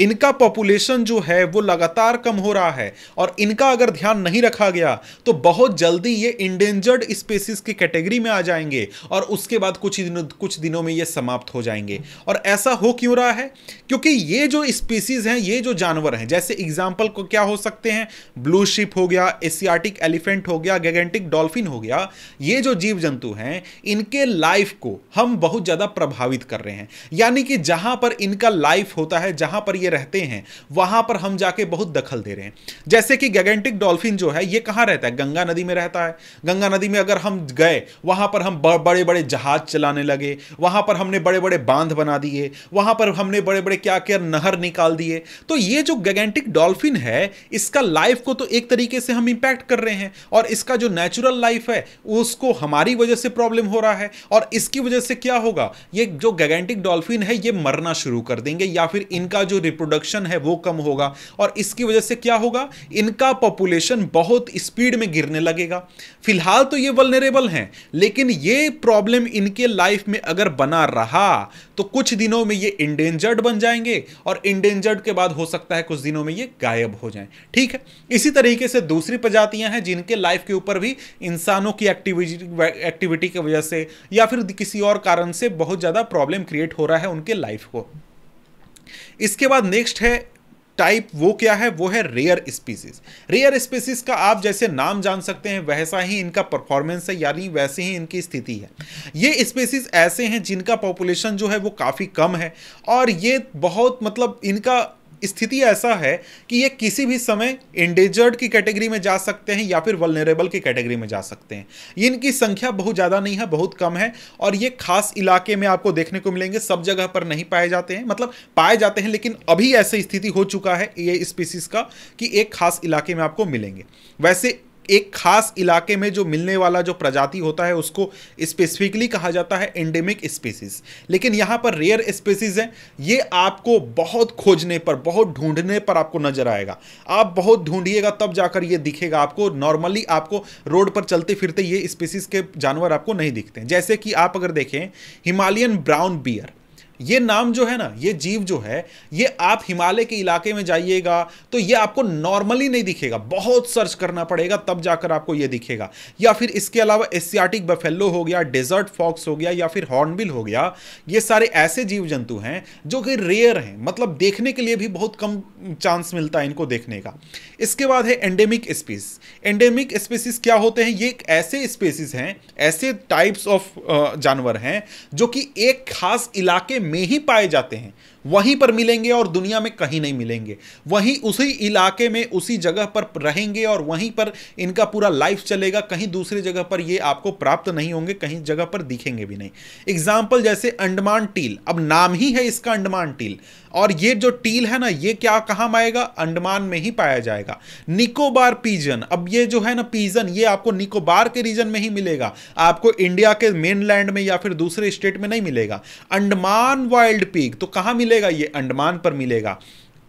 इनका पॉपुलेशन जो है वो लगातार कम हो रहा है और इनका अगर ध्यान नहीं रखा गया तो बहुत जल्दी ये इंडेंजर्ड स्पेसिस की कैटेगरी में आ जाएंगे और उसके बाद कुछ दिनों कुछ दिनों में ये समाप्त हो जाएंगे और ऐसा हो क्यों रहा है क्योंकि ये जो स्पीसीज हैं ये जो जानवर हैं जैसे एग्जाम्पल को क्या हो सकते हैं ब्लू शिप हो गया एशियाटिक एलिफेंट हो गया गैगेंटिक डॉल्फिन हो गया ये जो जीव जंतु हैं इनके लाइफ को हम बहुत ज़्यादा प्रभावित कर रहे हैं यानी कि जहां पर इनका लाइफ होता है जहां पर ये ये रहते हैं वहां पर हम जाके बहुत दखल दे रहे हैं जैसे कि गैगेंटिक डॉल्फिन जो है ये कहाँ रहता है गंगा नदी में रहता है गंगा नदी में अगर हम गए वहां पर हम बड़े बड़े जहाज चलाने लगे वहां पर हमने बड़े बड़े बांध बना दिए वहां पर हमने बड़े बड़े क्या क्या नहर निकाल दिए तो ये जो गैगेंटिक डॉल्फिन है इसका लाइफ को तो एक तरीके से हम इम्पैक्ट कर रहे हैं और इसका जो नेचुरल लाइफ है उसको हमारी वजह से प्रॉब्लम हो रहा है और इसकी वजह से क्या होगा ये जो गैगेंटिक डॉल्फिन है ये मरना शुरू कर देंगे या फिर इनका जो रिप रिप्रोडक्शन है वो कम होगा और इसकी वजह से क्या होगा इनका पॉपुलेशन बहुत स्पीड में गिरने लगेगा फिलहाल तो ये वलनरेबल हैं लेकिन ये प्रॉब्लम इनके लाइफ में अगर बना रहा तो कुछ दिनों में ये इंडेंजर्ड बन जाएंगे और इंडेंजर्ड के बाद हो सकता है कुछ दिनों में ये गायब हो जाए ठीक है इसी तरीके से दूसरी प्रजातियां हैं जिनके लाइफ के ऊपर भी इंसानों की एक्टिविटी एक्टिविटी की वजह से या फिर किसी और कारण से बहुत ज़्यादा प्रॉब्लम क्रिएट हो रहा है उनके लाइफ को इसके बाद नेक्स्ट है टाइप वो क्या है वो है रेयर स्पीसीज रेयर स्पीसीज का आप जैसे नाम जान सकते हैं वैसा ही इनका परफॉर्मेंस है यानी वैसे ही इनकी स्थिति है ये स्पीसीज ऐसे हैं जिनका पॉपुलेशन जो है वो काफ़ी कम है और ये बहुत मतलब इनका स्थिति ऐसा है कि ये किसी भी समय इंडेजर्ड की कैटेगरी में जा सकते हैं या फिर वलनरेबल की कैटेगरी में जा सकते हैं इनकी संख्या बहुत ज़्यादा नहीं है बहुत कम है और ये खास इलाके में आपको देखने को मिलेंगे सब जगह पर नहीं पाए जाते हैं मतलब पाए जाते हैं लेकिन अभी ऐसी स्थिति हो चुका है ये स्पीसीज का कि एक खास इलाके में आपको मिलेंगे वैसे एक खास इलाके में जो मिलने वाला जो प्रजाति होता है उसको स्पेसिफिकली कहा जाता है एंडेमिक स्पीसीज लेकिन यहाँ पर रेयर स्पीसीज हैं ये आपको बहुत खोजने पर बहुत ढूंढने पर आपको नजर आएगा आप बहुत ढूंढिएगा तब जाकर ये दिखेगा आपको नॉर्मली आपको रोड पर चलते फिरते ये स्पीसीज के जानवर आपको नहीं दिखते जैसे कि आप अगर देखें हिमालयन ब्राउन बियर ये नाम जो है ना ये जीव जो है ये आप हिमालय के इलाके में जाइएगा तो ये आपको नॉर्मली नहीं दिखेगा बहुत सर्च करना पड़ेगा तब जाकर आपको ये दिखेगा या फिर इसके अलावा एशियाटिक बफेलो हो गया डेजर्ट फॉक्स हो गया या फिर हॉर्नबिल हो गया ये सारे ऐसे जीव जंतु हैं जो कि रेयर हैं मतलब देखने के लिए भी बहुत कम चांस मिलता है इनको देखने का इसके बाद है एंडेमिक स्पीस एंडेमिक स्पीसीज क्या होते हैं ये एक ऐसे स्पीसीज हैं ऐसे टाइप्स ऑफ जानवर हैं जो कि एक खास इलाके में ही पाए जाते हैं वहीं पर मिलेंगे और दुनिया में कहीं नहीं मिलेंगे वहीं उसी इलाके में उसी जगह पर रहेंगे और वहीं पर इनका पूरा लाइफ चलेगा कहीं दूसरी जगह पर ये आपको प्राप्त नहीं होंगे कहीं जगह पर दिखेंगे भी नहीं एग्जाम्पल जैसे अंडमान टील अब नाम ही है इसका अंडमान टील और ये जो टील है ना ये क्या कहाँ आएगा अंडमान में ही पाया जाएगा निकोबार पीजन अब ये जो है ना पीजन ये आपको निकोबार के रीजन में ही मिलेगा आपको इंडिया के मेनलैंड में या फिर दूसरे स्टेट में नहीं मिलेगा अंडमान वाइल्ड पीग तो कहाँ मिलेगा ये अंडमान पर मिलेगा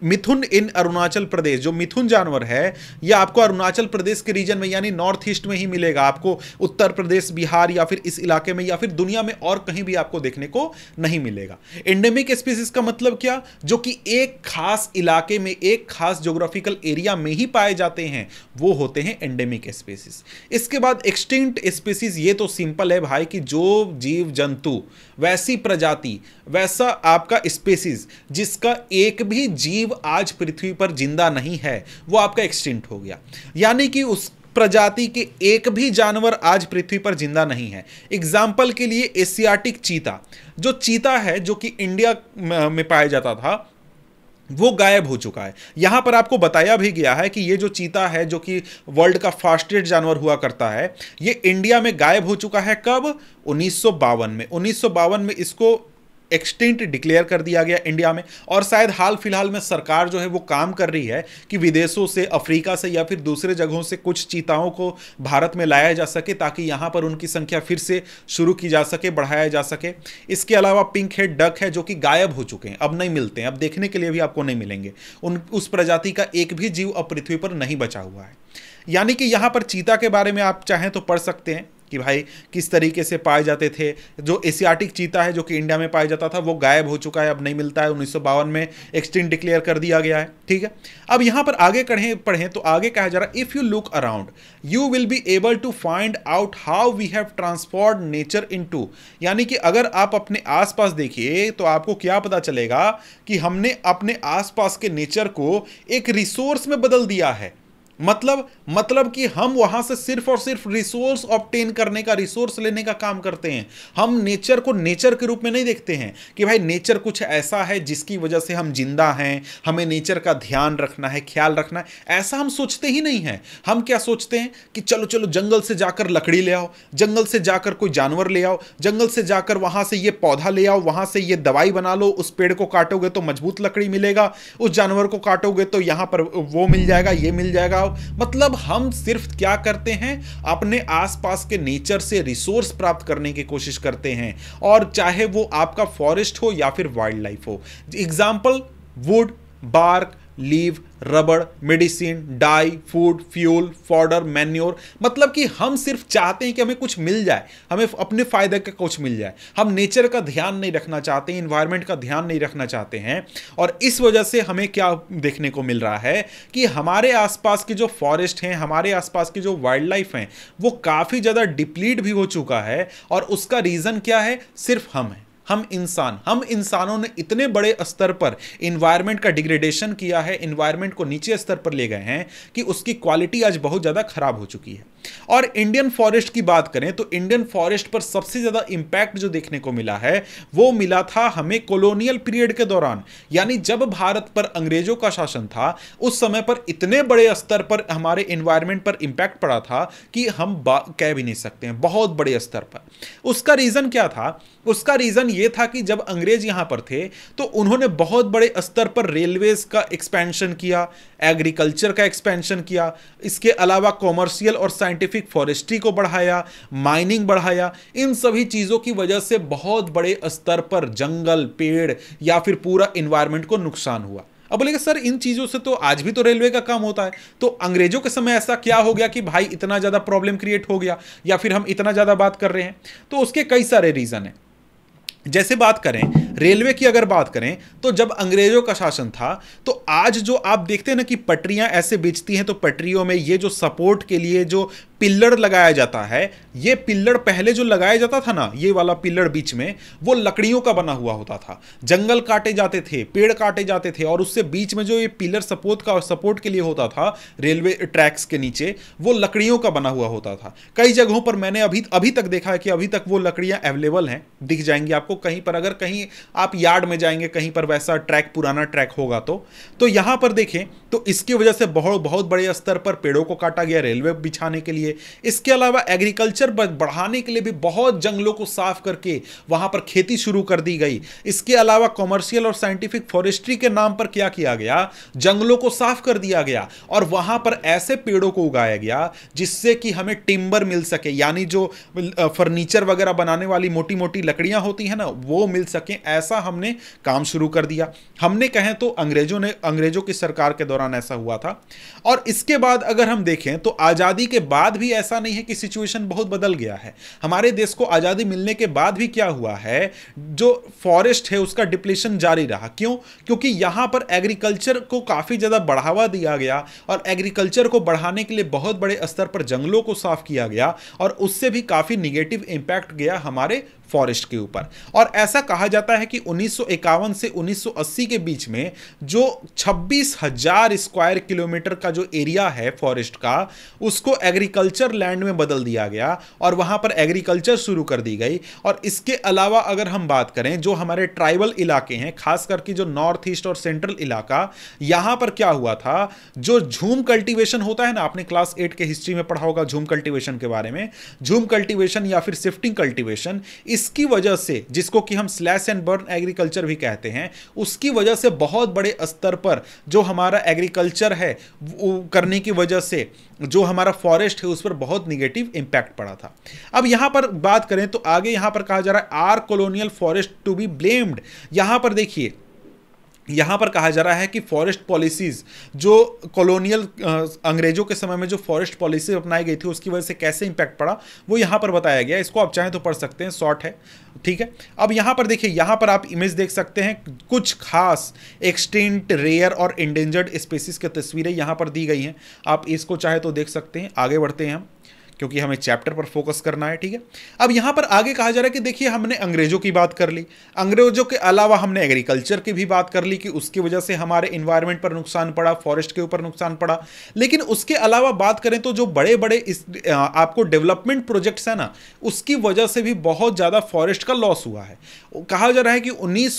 मिथुन इन अरुणाचल प्रदेश जो मिथुन जानवर है यह आपको अरुणाचल प्रदेश के रीजन में यानी नॉर्थ ईस्ट में ही मिलेगा आपको उत्तर प्रदेश बिहार या फिर इस इलाके में या फिर दुनिया में और कहीं भी आपको देखने को नहीं मिलेगा एंडेमिक स्पीसीज का मतलब क्या जो कि एक खास इलाके में एक खास जोग्राफिकल एरिया में ही पाए जाते हैं वो होते हैं एंडेमिक स्पीसीज इसके बाद एक्सटिंक्ट स्पीसीज ये तो सिंपल है भाई कि जो जीव जंतु वैसी प्रजाति वैसा आपका स्पेसिस जिसका एक भी जीव जीव आज पृथ्वी पर जिंदा नहीं है वो आपका एक्सटिंक्ट हो गया यानी कि उस प्रजाति के एक भी जानवर आज पृथ्वी पर जिंदा नहीं है एग्जाम्पल के लिए एशियाटिक चीता जो चीता है जो कि इंडिया में पाया जाता था वो गायब हो चुका है यहाँ पर आपको बताया भी गया है कि ये जो चीता है जो कि वर्ल्ड का फास्टेस्ट जानवर हुआ करता है ये इंडिया में गायब हो चुका है कब उन्नीस में उन्नीस में इसको एक्सटेंट डिक्लेयर कर दिया गया इंडिया में और शायद हाल फिलहाल में सरकार जो है वो काम कर रही है कि विदेशों से अफ्रीका से या फिर दूसरे जगहों से कुछ चीताओं को भारत में लाया जा सके ताकि यहाँ पर उनकी संख्या फिर से शुरू की जा सके बढ़ाया जा सके इसके अलावा पिंक हेड डक है जो कि गायब हो चुके हैं अब नहीं मिलते हैं अब देखने के लिए भी आपको नहीं मिलेंगे उन उस प्रजाति का एक भी जीव अब पृथ्वी पर नहीं बचा हुआ है यानी कि यहाँ पर चीता के बारे में आप चाहें तो पढ़ सकते हैं कि भाई किस तरीके से पाए जाते थे जो एशियाटिक चीता है जो कि इंडिया में पाया जाता था वो गायब हो चुका है अब नहीं मिलता है उन्नीस में एक्सटिंग डिक्लेयर कर दिया गया है ठीक है अब यहाँ पर आगे कढ़ें पढ़ें तो आगे कहा जा रहा है if you look around you will be able to find out how we have transformed nature into यानी कि अगर आप अपने आसपास देखिए तो आपको क्या पता चलेगा कि हमने अपने आसपास के नेचर को एक रिसोर्स में बदल दिया है मतलब मतलब कि हम वहां से सिर्फ और सिर्फ रिसोर्स ऑप्टेन करने का रिसोर्स लेने का काम करते हैं हम नेचर को नेचर के रूप में नहीं देखते हैं कि भाई नेचर कुछ ऐसा है जिसकी वजह से हम जिंदा हैं हमें नेचर का ध्यान रखना है ख्याल रखना है ऐसा हम सोचते ही नहीं हैं हम क्या सोचते हैं कि चलो चलो जंगल से जाकर लकड़ी ले आओ जंगल से जाकर कोई जानवर ले आओ जंगल से जाकर वहां से ये पौधा ले आओ वहां से ये दवाई बना लो उस पेड़ को काटोगे तो मजबूत लकड़ी मिलेगा उस जानवर को काटोगे तो यहाँ पर वो मिल जाएगा ये मिल जाएगा बचाव मतलब हम सिर्फ क्या करते हैं अपने आसपास के नेचर से रिसोर्स प्राप्त करने की कोशिश करते हैं और चाहे वो आपका फॉरेस्ट हो या फिर वाइल्ड लाइफ हो example wood bark leave rubber medicine dye food fuel fodder manure मतलब कि हम सिर्फ चाहते हैं कि हमें कुछ मिल जाए हमें अपने फ़ायदे का कुछ मिल जाए हम नेचर का ध्यान नहीं रखना चाहते इन्वायरमेंट का ध्यान नहीं रखना चाहते हैं और इस वजह से हमें क्या देखने को मिल रहा है कि हमारे आसपास के जो फॉरेस्ट हैं हमारे आसपास के जो वाइल्ड लाइफ हैं वो काफ़ी ज़्यादा डिप्लीट भी हो चुका है और उसका रीज़न क्या है सिर्फ हम हैं हम इंसान हम इंसानों ने इतने बड़े स्तर पर इन्वायरमेंट का डिग्रेडेशन किया है इन्वायरमेंट को नीचे स्तर पर ले गए हैं कि उसकी क्वालिटी आज बहुत ज़्यादा खराब हो चुकी है और इंडियन फॉरेस्ट की बात करें तो इंडियन फॉरेस्ट पर सबसे ज़्यादा इंपैक्ट जो देखने को मिला है वो मिला था हमें कॉलोनियल पीरियड के दौरान यानी जब भारत पर अंग्रेजों का शासन था उस समय पर इतने बड़े स्तर पर हमारे इन्वायरमेंट पर इंपैक्ट पड़ा था कि हम कह भी नहीं सकते हैं बहुत बड़े स्तर पर उसका रीज़न क्या था उसका रीज़न ये था कि जब अंग्रेज यहां पर थे तो उन्होंने बहुत बड़े स्तर पर रेलवेज़ का एक्सपेंशन किया एग्रीकल्चर का एक्सपेंशन किया इसके अलावा कॉमर्शियल और साइंस साइंटिफिक फॉरेस्ट्री को बढ़ाया माइनिंग बढ़ाया इन सभी चीज़ों की वजह से बहुत बड़े स्तर पर जंगल पेड़ या फिर पूरा इन्वायरमेंट को नुकसान हुआ अब बोलेगा सर इन चीज़ों से तो आज भी तो रेलवे का काम होता है तो अंग्रेजों के समय ऐसा क्या हो गया कि भाई इतना ज़्यादा प्रॉब्लम क्रिएट हो गया या फिर हम इतना ज़्यादा बात कर रहे हैं तो उसके कई सारे रीज़न हैं जैसे बात करें रेलवे की अगर बात करें तो जब अंग्रेजों का शासन था तो आज जो आप देखते हैं ना कि पटरियां ऐसे बेचती हैं तो पटरियों में ये जो सपोर्ट के लिए जो पिल्लर लगाया जाता है ये पिल्लर पहले जो लगाया जाता था ना ये वाला पिल्लर बीच में वो लकड़ियों का बना हुआ होता था जंगल काटे जाते थे पेड़ काटे जाते थे और उससे बीच में जो ये पिल्लर सपोर्ट का सपोर्ट के लिए होता था रेलवे ट्रैक्स के नीचे वो लकड़ियों का बना हुआ होता था कई जगहों पर मैंने अभी अभी तक देखा है कि अभी तक वो लकड़ियाँ अवेलेबल हैं दिख जाएंगी आपको कहीं पर अगर कहीं आप यार्ड में जाएंगे कहीं पर वैसा ट्रैक पुराना ट्रैक होगा तो तो यहाँ पर देखें तो इसकी वजह से बहुत बहुत बड़े स्तर पर पेड़ों को काटा गया रेलवे बिछाने के लिए चाहिए इसके अलावा एग्रीकल्चर बढ़ाने के लिए भी बहुत जंगलों को साफ करके वहाँ पर खेती शुरू कर दी गई इसके अलावा कॉमर्शियल और साइंटिफिक फॉरेस्ट्री के नाम पर क्या किया गया जंगलों को साफ कर दिया गया और वहाँ पर ऐसे पेड़ों को उगाया गया जिससे कि हमें टिम्बर मिल सके यानी जो फर्नीचर वगैरह बनाने वाली मोटी मोटी लकड़ियाँ होती हैं ना वो मिल सके ऐसा हमने काम शुरू कर दिया हमने कहें तो अंग्रेजों ने अंग्रेजों की सरकार के दौरान ऐसा हुआ था और इसके बाद अगर हम देखें तो आज़ादी के बाद भी ऐसा नहीं है कि सिचुएशन बहुत बदल गया है हमारे देश को आज़ादी मिलने के बाद भी क्या हुआ है जो फॉरेस्ट है उसका डिप्लेशन जारी रहा क्यों क्योंकि यहाँ पर एग्रीकल्चर को काफ़ी ज़्यादा बढ़ावा दिया गया और एग्रीकल्चर को बढ़ाने के लिए बहुत बड़े स्तर पर जंगलों को साफ किया गया और उससे भी काफ़ी निगेटिव इम्पैक्ट गया हमारे फॉरेस्ट के ऊपर और ऐसा कहा जाता है कि उन्नीस से 1980 के बीच में जो छब्बीस हजार स्क्वायर किलोमीटर का जो एरिया है फॉरेस्ट का उसको एग्रीकल्चर लैंड में बदल दिया गया और वहां पर एग्रीकल्चर शुरू कर दी गई और इसके अलावा अगर हम बात करें जो हमारे ट्राइबल इलाके हैं खास करके जो नॉर्थ ईस्ट और सेंट्रल इलाका यहाँ पर क्या हुआ था जो झूम कल्टिवेशन होता है ना आपने क्लास एट के हिस्ट्री में पढ़ा होगा झूम कल्टिवेशन के बारे में झूम कल्टिवेशन या फिर शिफ्टिंग कल्टिवेशन इस इसकी वजह से जिसको कि हम स्लैश एंड बर्न एग्रीकल्चर भी कहते हैं उसकी वजह से बहुत बड़े स्तर पर जो हमारा एग्रीकल्चर है करने की वजह से जो हमारा फॉरेस्ट है उस पर बहुत निगेटिव इम्पैक्ट पड़ा था अब यहाँ पर बात करें तो आगे यहाँ पर कहा जा रहा है are colonial forest to be blamed यहाँ पर देखिए यहाँ पर कहा जा रहा है कि फॉरेस्ट पॉलिसीज़ जो कॉलोनियल अंग्रेज़ों के समय में जो फॉरेस्ट पॉलिसीज अपनाई गई थी उसकी वजह से कैसे इम्पैक्ट पड़ा वो यहाँ पर बताया गया इसको आप चाहें तो पढ़ सकते हैं शॉर्ट है ठीक है अब यहाँ पर देखिए यहाँ पर आप इमेज देख सकते हैं कुछ खास एक्सटेंट रेयर और इंडेंजर्ड स्पेसिस की तस्वीरें यहाँ पर दी गई हैं आप इसको चाहे तो देख सकते हैं आगे बढ़ते हैं हम क्योंकि हमें चैप्टर पर फोकस करना है ठीक है अब यहां पर आगे कहा जा रहा है कि देखिए हमने अंग्रेजों की बात कर ली अंग्रेजों के अलावा हमने एग्रीकल्चर की भी बात कर ली कि उसकी वजह से हमारे इन्वायरमेंट पर नुकसान पड़ा फॉरेस्ट के ऊपर नुकसान पड़ा लेकिन उसके अलावा बात करें तो जो बड़े बड़े इस आपको डेवलपमेंट प्रोजेक्ट्स हैं ना उसकी वजह से भी बहुत ज़्यादा फॉरेस्ट का लॉस हुआ है कहा जा रहा है कि उन्नीस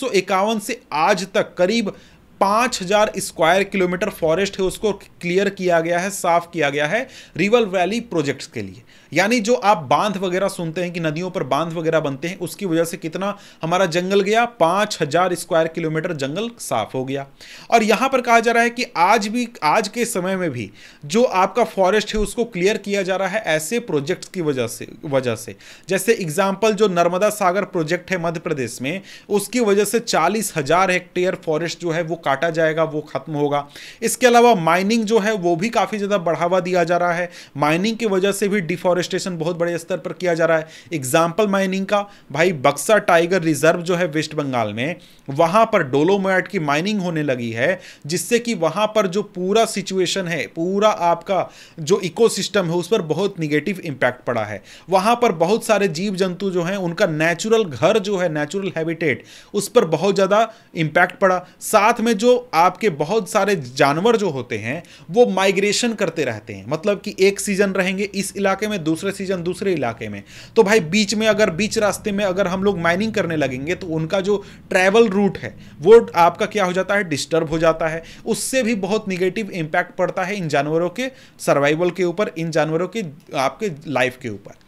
से आज तक करीब पांच हजार स्क्वायर किलोमीटर फॉरेस्ट है उसको क्लियर किया गया है साफ किया गया है रिवर वैली प्रोजेक्ट्स के लिए यानी जो आप बांध वगैरह सुनते हैं कि नदियों पर बांध वगैरह बनते हैं उसकी वजह से कितना हमारा जंगल गया पांच हजार स्क्वायर किलोमीटर जंगल साफ हो गया और यहां पर कहा जा रहा है कि आज भी आज के समय में भी जो आपका फॉरेस्ट है उसको क्लियर किया जा रहा है ऐसे प्रोजेक्ट की वजह से वजह से जैसे एग्जाम्पल जो नर्मदा सागर प्रोजेक्ट है मध्य प्रदेश में उसकी वजह से चालीस हजार हेक्टेयर फॉरेस्ट जो है वो काटा जाएगा वो खत्म होगा इसके अलावा माइनिंग जो है वो भी काफ़ी ज़्यादा बढ़ावा दिया जा रहा है माइनिंग की वजह से भी डिफॉरेस्ट डिफॉरेस्टेशन बहुत बड़े स्तर पर किया जा रहा है एग्जाम्पल माइनिंग का भाई बक्सा टाइगर रिजर्व जो है वेस्ट बंगाल में वहां पर डोलोमैट की माइनिंग होने लगी है जिससे कि वहां पर जो पूरा सिचुएशन है पूरा आपका जो इको है उस पर बहुत निगेटिव इंपैक्ट पड़ा है वहां पर बहुत सारे जीव जंतु जो हैं उनका नेचुरल घर जो है नेचुरल हैबिटेट उस पर बहुत ज़्यादा इंपैक्ट पड़ा साथ में जो आपके बहुत सारे जानवर जो होते हैं वो माइग्रेशन करते रहते हैं मतलब कि एक सीज़न रहेंगे इस इलाके में दूसरे सीजन दूसरे इलाके में तो भाई बीच में अगर बीच रास्ते में अगर हम लोग माइनिंग करने लगेंगे तो उनका जो ट्रैवल रूट है वो आपका क्या हो जाता है डिस्टर्ब हो जाता है उससे भी बहुत निगेटिव इम्पैक्ट पड़ता है इन जानवरों के सर्वाइवल के ऊपर इन जानवरों के आपके लाइफ के ऊपर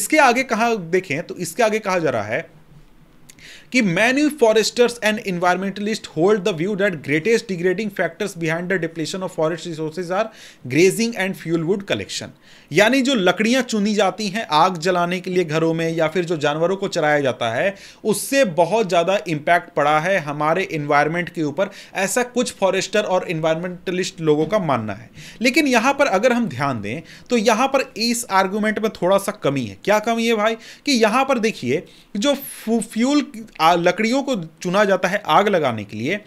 इसके आगे कहा देखें तो इसके आगे कहा जा रहा है कि many foresters and environmentalist hold the view that greatest degrading factors behind the depletion of forest resources are grazing and fuel wood collection यानी जो लकड़ियाँ चुनी जाती हैं आग जलाने के लिए घरों में या फिर जो जानवरों को चराया जाता है उससे बहुत ज़्यादा इम्पैक्ट पड़ा है हमारे इन्वायरमेंट के ऊपर ऐसा कुछ फॉरेस्टर और इन्वायरमेंटलिस्ट लोगों का मानना है लेकिन यहाँ पर अगर हम ध्यान दें तो यहाँ पर इस आर्गूमेंट में थोड़ा सा कमी है क्या कमी है भाई कि यहाँ पर देखिए जो फ्यूल लकड़ियों को चुना जाता है आग लगाने के लिए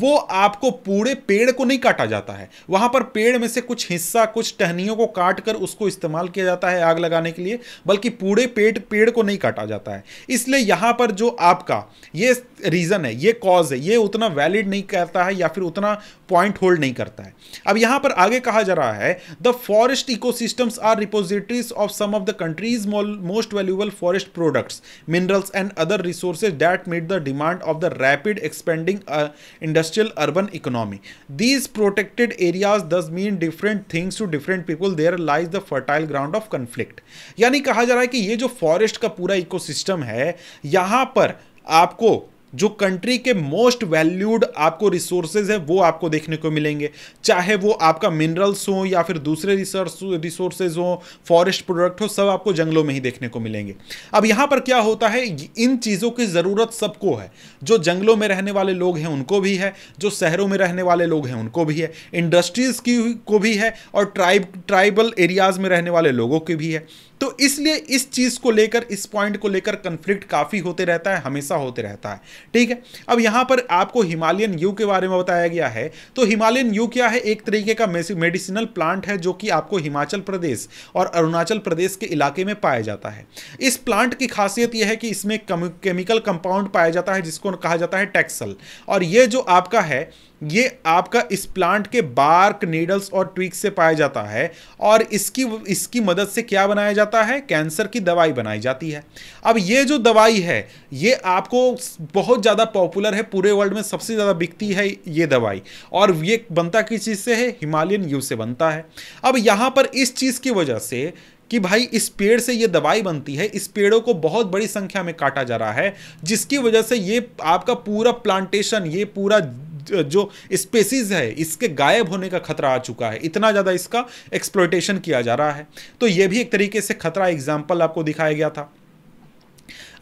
वो आपको पूरे पेड़ को नहीं काटा जाता है वहाँ पर पेड़ में से कुछ हिस्सा कुछ टहनियों को काट कर उसको इस्तेमाल किया जाता है आग लगाने के लिए बल्कि पूरे पेड़ पेड़ को नहीं काटा जाता है इसलिए यहाँ पर जो आपका ये रीज़न है ये कॉज है ये उतना वैलिड नहीं करता है या फिर उतना पॉइंट होल्ड नहीं करता है अब यहां पर आगे कहा जा रहा है the forest ecosystems are repositories of some of the country's most valuable forest products minerals and other resources that meet the demand of the rapid expanding industrial urban economy these protected areas thus mean different things to different people there lies the fertile ground of conflict यानी कहा जा रहा है कि ये जो forest का पूरा इकोसिस्टम है यहां पर आपको जो कंट्री के मोस्ट वैल्यूड आपको रिसोर्सेज है वो आपको देखने को मिलेंगे चाहे वो आपका मिनरल्स हो या फिर दूसरे रिसोर्स रिसोर्सेज हो फॉरेस्ट प्रोडक्ट हो सब आपको जंगलों में ही देखने को मिलेंगे अब यहाँ पर क्या होता है इन चीज़ों की ज़रूरत सबको है जो जंगलों में रहने वाले लोग हैं उनको भी है जो शहरों में रहने वाले लोग हैं उनको भी है इंडस्ट्रीज़ की को भी है और ट्राइब ट्राइबल एरियाज़ में रहने वाले लोगों की भी है तो इसलिए इस चीज़ को लेकर इस पॉइंट को लेकर कंफ्लिक्ट काफ़ी होते रहता है हमेशा होते रहता है ठीक है अब यहां पर आपको हिमालयन यू के बारे में बताया गया है तो हिमालयन यू क्या है एक तरीके का मेडिसिनल प्लांट है जो कि आपको हिमाचल प्रदेश और अरुणाचल प्रदेश के इलाके में पाया जाता है इस प्लांट की खासियत यह है कि इसमें केमिकल कंपाउंड पाया जाता है जिसको कहा जाता है टैक्सल और यह जो आपका है ये आपका इस प्लांट के बार्क नीडल्स और ट्विक से पाया जाता है और इसकी इसकी मदद से क्या बनाया जाता है कैंसर की दवाई बनाई जाती है अब ये जो दवाई है ये आपको बहुत ज़्यादा पॉपुलर है पूरे वर्ल्ड में सबसे ज़्यादा बिकती है ये दवाई और ये बनता किस चीज़ से है हिमालयन यू से बनता है अब यहाँ पर इस चीज़ की वजह से कि भाई इस पेड़ से ये दवाई बनती है इस पेड़ों को बहुत बड़ी संख्या में काटा जा रहा है जिसकी वजह से ये आपका पूरा प्लांटेशन ये पूरा जो स्पेसीज है इसके गायब होने का खतरा आ चुका है इतना ज़्यादा इसका एक्सप्लोटेशन किया जा रहा है तो ये भी एक तरीके से खतरा एग्जाम्पल आपको दिखाया गया था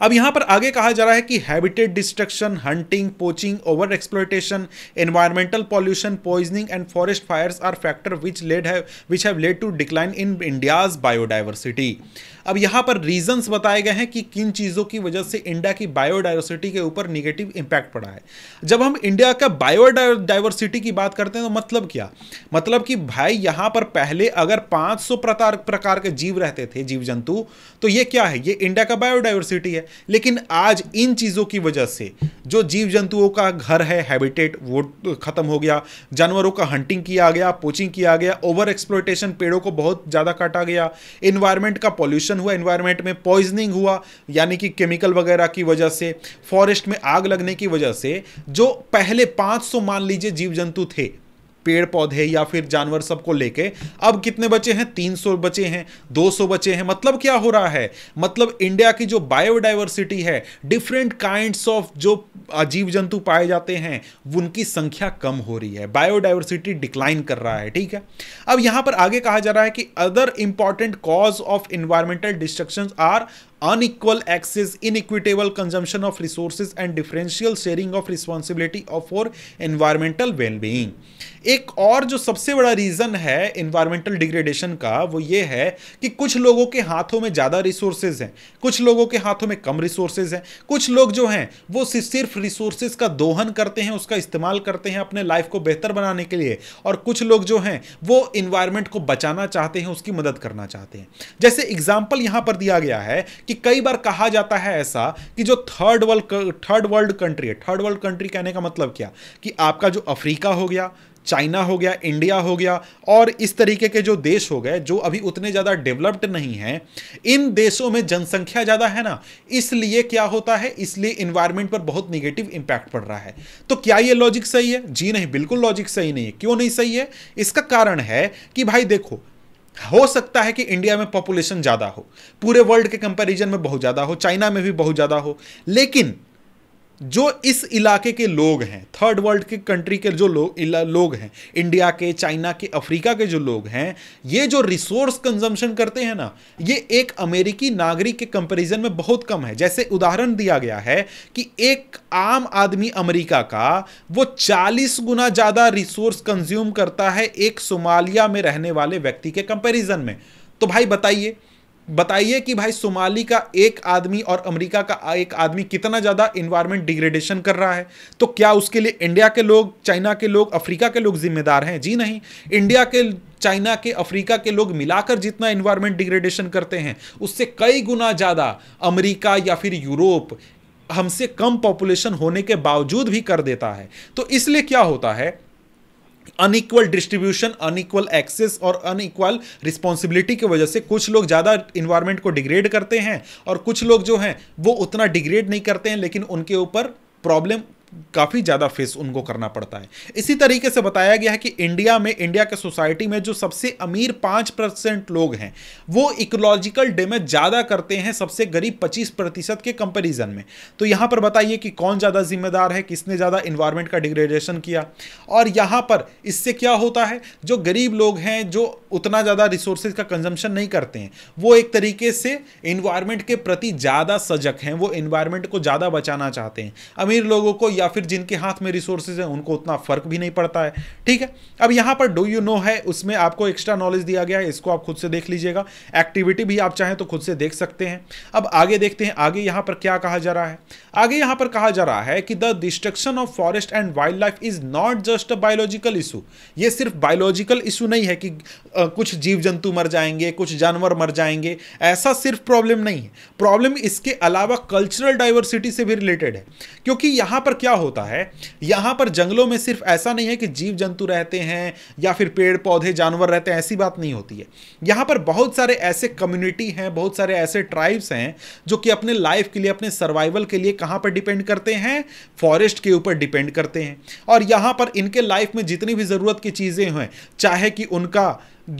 अब यहाँ पर आगे कहा जा रहा है कि habitat destruction hunting poaching over exploitation environmental pollution poisoning and forest fires are factor which led है which have led to decline in India's biodiversity अब यहाँ पर रीजंस बताए गए हैं कि किन चीज़ों की वजह से इंडिया की बायोडाइवर्सिटी के ऊपर निगेटिव इम्पैक्ट पड़ा है जब हम इंडिया का बायोडाइवर्सिटी की बात करते हैं तो मतलब क्या मतलब कि भाई यहाँ पर पहले अगर 500 प्रकार प्रकार के जीव रहते थे जीव जंतु तो ये क्या है ये इंडिया का बायोडाइवर्सिटी है लेकिन आज इन चीज़ों की वजह से जो जीव जंतुओं का घर है हैबिटेट वो ख़त्म हो गया जानवरों का हंटिंग किया गया पोचिंग किया गया ओवर एक्सप्लोटेशन पेड़ों को बहुत ज़्यादा काटा गया इन्वायरमेंट का पॉल्यूशन हुआ इन्वायरमेंट में पॉइजनिंग हुआ यानी कि केमिकल वगैरह की वजह से फॉरेस्ट में आग लगने की वजह से जो पहले पाँच मान लीजिए जीव जंतु थे पेड़ पौधे या फिर जानवर सबको लेके अब कितने बचे हैं 300 बचे हैं 200 बचे हैं मतलब क्या हो रहा है मतलब इंडिया की जो बायोडाइवर्सिटी है डिफरेंट काइंड्स ऑफ जो जीव जंतु पाए जाते हैं उनकी संख्या कम हो रही है बायोडाइवर्सिटी डिक्लाइन कर रहा है ठीक है अब यहां पर आगे कहा जा रहा है कि other important cause of environmental destruction are unequal access inequitable consumption of resources and differential sharing of responsibility of for environmental wellbeing एक और जो सबसे बड़ा रीज़न है इन्वायरमेंटल डिग्रेडेशन का वो ये है कि कुछ लोगों के हाथों में ज़्यादा रिसोर्सेज हैं कुछ लोगों के हाथों में कम रिसोर्सेज हैं कुछ लोग जो हैं वो सिर्फ रिसोर्सेज का दोहन करते हैं उसका इस्तेमाल करते हैं अपने लाइफ को बेहतर बनाने के लिए और कुछ लोग जो हैं वो इन्वायरमेंट को बचाना चाहते हैं उसकी मदद करना चाहते हैं जैसे एग्जाम्पल यहाँ पर दिया गया है कि कि कई बार कहा जाता है ऐसा कि जो third world third world country है थर्ड वर्ल्ड कंट्री कहने का मतलब क्या कि आपका जो अफ्रीका हो गया चाइना हो गया इंडिया हो गया और इस तरीके के जो देश हो गए जो अभी उतने ज़्यादा डेवलप्ड नहीं हैं इन देशों में जनसंख्या ज़्यादा है ना इसलिए क्या होता है इसलिए इन्वायरमेंट पर बहुत निगेटिव इम्पैक्ट पड़ रहा है तो क्या ये लॉजिक सही है जी नहीं बिल्कुल लॉजिक सही नहीं है क्यों नहीं सही है इसका कारण है कि भाई देखो हो सकता है कि इंडिया में पॉपुलेशन ज़्यादा हो पूरे वर्ल्ड के कंपैरिजन में बहुत ज़्यादा हो चाइना में भी बहुत ज़्यादा हो लेकिन जो इस इलाके के लोग हैं थर्ड वर्ल्ड के कंट्री के जो लोग लोग हैं इंडिया के चाइना के अफ्रीका के जो लोग हैं ये जो रिसोर्स कंजम्पशन करते हैं ना ये एक अमेरिकी नागरिक के कंपैरिजन में बहुत कम है जैसे उदाहरण दिया गया है कि एक आम आदमी अमेरिका का वो 40 गुना ज़्यादा रिसोर्स कंज्यूम करता है एक सोमालिया में रहने वाले व्यक्ति के कंपेरिजन में तो भाई बताइए बताइए कि भाई सोमाली का एक आदमी और अमेरिका का एक आदमी कितना ज़्यादा इन्वायरमेंट डिग्रेडेशन कर रहा है तो क्या उसके लिए इंडिया के लोग चाइना के लोग अफ्रीका के लोग जिम्मेदार हैं जी नहीं इंडिया के चाइना के अफ्रीका के लोग मिलाकर जितना इन्वायरमेंट डिग्रेडेशन करते हैं उससे कई गुना ज़्यादा अमरीका या फिर यूरोप हमसे कम पॉपुलेशन होने के बावजूद भी कर देता है तो इसलिए क्या होता है अनइक्वल डिस्ट्रीब्यूशन अनइक्वल एक्सेस और अनइक्वल रिस्पॉन्सिबिलिटी की वजह से कुछ लोग ज़्यादा इन्वायरमेंट को डिग्रेड करते हैं और कुछ लोग जो हैं वो उतना डिग्रेड नहीं करते हैं लेकिन उनके ऊपर प्रॉब्लम काफ़ी ज़्यादा फेस उनको करना पड़ता है इसी तरीके से बताया गया है कि इंडिया में इंडिया के सोसाइटी में जो सबसे अमीर पाँच परसेंट लोग हैं वो इकोलॉजिकल डैमेज ज़्यादा करते हैं सबसे गरीब पच्चीस प्रतिशत के कंपेरिजन में तो यहाँ पर बताइए कि कौन ज़्यादा जिम्मेदार है किसने ज़्यादा इन्वायरमेंट का डिग्रेडेशन किया और यहाँ पर इससे क्या होता है जो गरीब लोग हैं जो उतना ज़्यादा रिसोर्सेज का कंजम्पशन नहीं करते हैं वो एक तरीके से इन्वायरमेंट के प्रति ज़्यादा सजग हैं वो इन्वायरमेंट को ज़्यादा बचाना चाहते हैं अमीर लोगों को या फिर जिनके हाथ में रिसोर्सेज हैं उनको उतना फ़र्क भी नहीं पड़ता है ठीक है अब यहाँ पर डू यू नो है उसमें आपको एक्स्ट्रा नॉलेज दिया गया है इसको आप खुद से देख लीजिएगा एक्टिविटी भी आप चाहें तो खुद से देख सकते हैं अब आगे देखते हैं आगे यहाँ पर क्या कहा जा रहा है आगे यहाँ पर कहा जा रहा है कि the destruction of forest and wildlife is not just a biological issue ये सिर्फ बायोलॉजिकल इशू नहीं है कि आ, कुछ जीव जंतु मर जाएंगे कुछ जानवर मर जाएंगे ऐसा सिर्फ प्रॉब्लम नहीं है प्रॉब्लम इसके अलावा कल्चरल डाइवर्सिटी से भी रिलेटेड है क्योंकि यहां पर क्या क्या होता है यहाँ पर जंगलों में सिर्फ ऐसा नहीं है कि जीव जंतु रहते हैं या फिर पेड़ पौधे जानवर रहते हैं ऐसी बात नहीं होती है यहाँ पर बहुत सारे ऐसे कम्युनिटी हैं बहुत सारे ऐसे ट्राइब्स हैं जो कि अपने लाइफ के लिए अपने सर्वाइवल के लिए कहाँ पर डिपेंड करते हैं फॉरेस्ट के ऊपर डिपेंड करते हैं और यहाँ पर इनके लाइफ में जितनी भी ज़रूरत की चीज़ें हैं चाहे कि उनका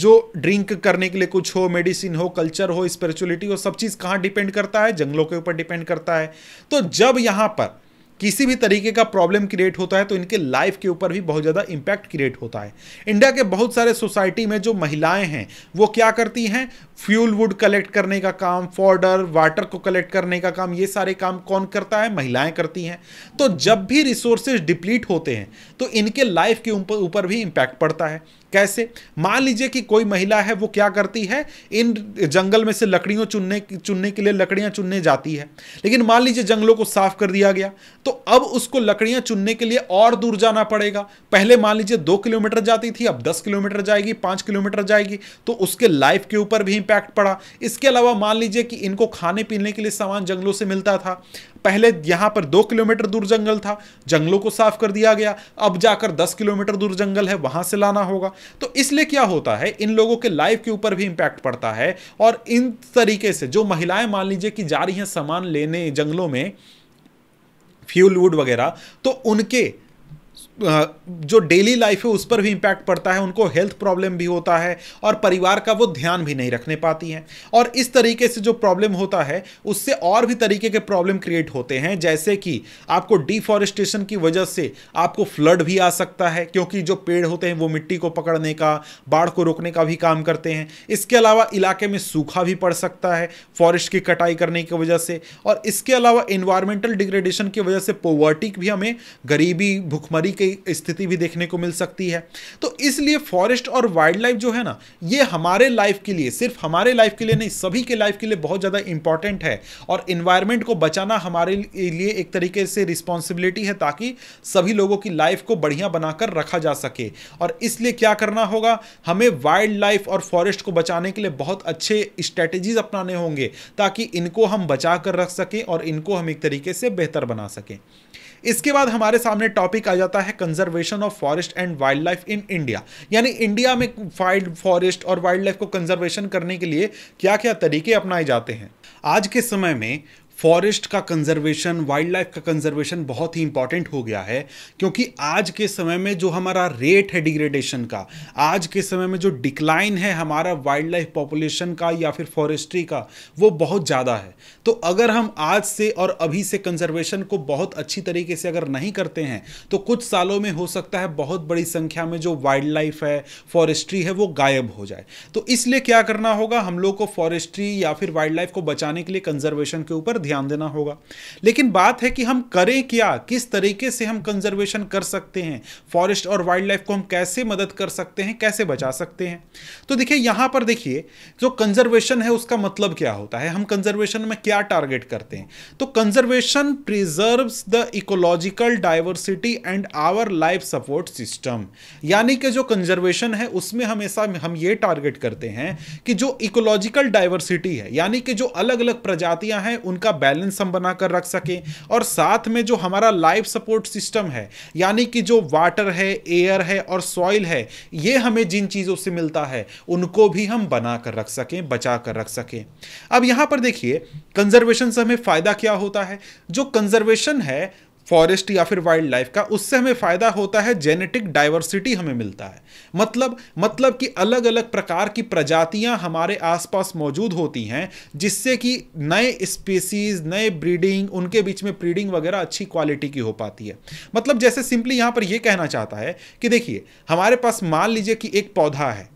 जो ड्रिंक करने के लिए कुछ हो मेडिसिन हो कल्चर हो स्पिरिचुअलिटी हो सब चीज़ कहाँ डिपेंड करता है जंगलों के ऊपर डिपेंड करता है तो जब यहाँ पर किसी भी तरीके का प्रॉब्लम क्रिएट होता है तो इनके लाइफ के ऊपर भी बहुत ज़्यादा इम्पैक्ट क्रिएट होता है इंडिया के बहुत सारे सोसाइटी में जो महिलाएं हैं वो क्या करती हैं फ्यूल वुड कलेक्ट करने का काम फॉर्डर वाटर को कलेक्ट करने का काम ये सारे काम कौन करता है महिलाएं करती हैं तो जब भी रिसोर्सेज डिप्लीट होते हैं तो इनके लाइफ के ऊपर भी इम्पैक्ट पड़ता है कैसे मान लीजिए कि कोई महिला है वो क्या करती है इन जंगल में से लकड़ियों चुनने चुनने के लिए लकड़ियां चुनने जाती है लेकिन मान लीजिए जंगलों को साफ कर दिया गया तो अब उसको लकड़ियां चुनने के लिए और दूर जाना पड़ेगा पहले मान लीजिए दो किलोमीटर जाती थी अब दस किलोमीटर जाएगी पांच किलोमीटर जाएगी तो उसके लाइफ के ऊपर भी इंपैक्ट पड़ा इसके अलावा मान लीजिए कि इनको खाने पीने के लिए सामान जंगलों से मिलता था पहले यहां पर दो किलोमीटर दूर जंगल था जंगलों को साफ कर दिया गया अब जाकर दस किलोमीटर दूर जंगल है वहां से लाना होगा तो इसलिए क्या होता है इन लोगों के लाइफ के ऊपर भी इंपैक्ट पड़ता है और इन तरीके से जो महिलाएं मान लीजिए कि जा रही हैं सामान लेने जंगलों में फ्यूल वुड वगैरह तो उनके जो डेली लाइफ है उस पर भी इम्पैक्ट पड़ता है उनको हेल्थ प्रॉब्लम भी होता है और परिवार का वो ध्यान भी नहीं रखने पाती हैं और इस तरीके से जो प्रॉब्लम होता है उससे और भी तरीके के प्रॉब्लम क्रिएट होते हैं जैसे कि आपको डिफॉरेस्टेशन की वजह से आपको फ्लड भी आ सकता है क्योंकि जो पेड़ होते हैं वो मिट्टी को पकड़ने का बाढ़ को रोकने का भी काम करते हैं इसके अलावा इलाके में सूखा भी पड़ सकता है फॉरेस्ट की कटाई करने की वजह से और इसके अलावा इन्वायरमेंटल डिग्रेडेशन की वजह से पोवर्टिक भी हमें गरीबी भुखमरी के की स्थिति भी देखने को मिल सकती है तो इसलिए फॉरेस्ट और वाइल्ड लाइफ जो है ना ये हमारे लाइफ के लिए सिर्फ हमारे लाइफ के लिए नहीं सभी के लाइफ के लिए बहुत ज़्यादा इंपॉर्टेंट है और इन्वायरमेंट को बचाना हमारे लिए एक तरीके से रिस्पॉन्सिबिलिटी है ताकि सभी लोगों की लाइफ को बढ़िया बनाकर रखा जा सके और इसलिए क्या करना होगा हमें वाइल्ड लाइफ और फॉरेस्ट को बचाने के लिए बहुत अच्छे स्ट्रेटेजीज अपनाने होंगे ताकि इनको हम बचा कर रख सकें और इनको हम एक तरीके से बेहतर बना सकें इसके बाद हमारे सामने टॉपिक आ जाता है conservation of forest and wildlife in India यानी इंडिया में वाइल्ड फॉरेस्ट और वाइल्ड लाइफ को कंजर्वेशन करने के लिए क्या क्या तरीके अपनाए जाते हैं आज के समय में फॉरेस्ट का कंजर्वेशन वाइल्ड लाइफ का कंजर्वेशन बहुत ही इंपॉर्टेंट हो गया है क्योंकि आज के समय में जो हमारा रेट है डिग्रेडेशन का आज के समय में जो डिक्लाइन है हमारा वाइल्ड लाइफ पॉपुलेशन का या फिर फॉरेस्ट्री का वो बहुत ज़्यादा है तो अगर हम आज से और अभी से कंजर्वेशन को बहुत अच्छी तरीके से अगर नहीं करते हैं तो कुछ सालों में हो सकता है बहुत बड़ी संख्या में जो वाइल्ड लाइफ है फॉरेस्ट्री है वो गायब हो जाए तो इसलिए क्या करना होगा हम लोग को फॉरेस्ट्री या फिर वाइल्ड लाइफ को बचाने के लिए कंजर्वेशन के ऊपर ध्यान देना होगा लेकिन बात है कि हम करें क्या किस तरीके से हम कंजर्वेशन कर सकते हैं फॉरेस्ट और वाइल्ड लाइफ को हम कैसे मदद कर सकते हैं कैसे बचा सकते हैं तो देखिए यहाँ पर देखिए जो कंजर्वेशन है उसका मतलब क्या होता है हम कंजर्वेशन में क्या टारगेट करते हैं तो conservation preserve the ecological diversity and our life support system यानी कि जो कंजर्वेशन है उसमें हमेशा हम ये टारगेट करते हैं कि जो इकोलॉजिकल डाइवर्सिटी है यानी कि जो अलग अलग प्रजातियां हैं उनका बैलेंस हम बनाकर रख सकें और साथ में जो हमारा लाइफ सपोर्ट सिस्टम है यानी कि जो वाटर है एयर है और सॉइल है ये हमें जिन चीज़ों से मिलता है उनको भी हम बना कर रख सकें बचा कर रख सकें अब यहाँ पर देखिए कंजर्वेशन से हमें फ़ायदा क्या होता है जो कंजर्वेशन है फॉरेस्ट या फिर वाइल्ड लाइफ का उससे हमें फ़ायदा होता है जेनेटिक डाइवर्सिटी हमें मिलता है मतलब मतलब कि अलग अलग प्रकार की प्रजातियां हमारे आसपास मौजूद होती हैं जिससे कि नए स्पीसीज नए ब्रीडिंग उनके बीच में ब्रीडिंग वगैरह अच्छी क्वालिटी की हो पाती है मतलब जैसे सिंपली यहाँ पर यह कहना चाहता है कि देखिए हमारे पास मान लीजिए कि एक पौधा है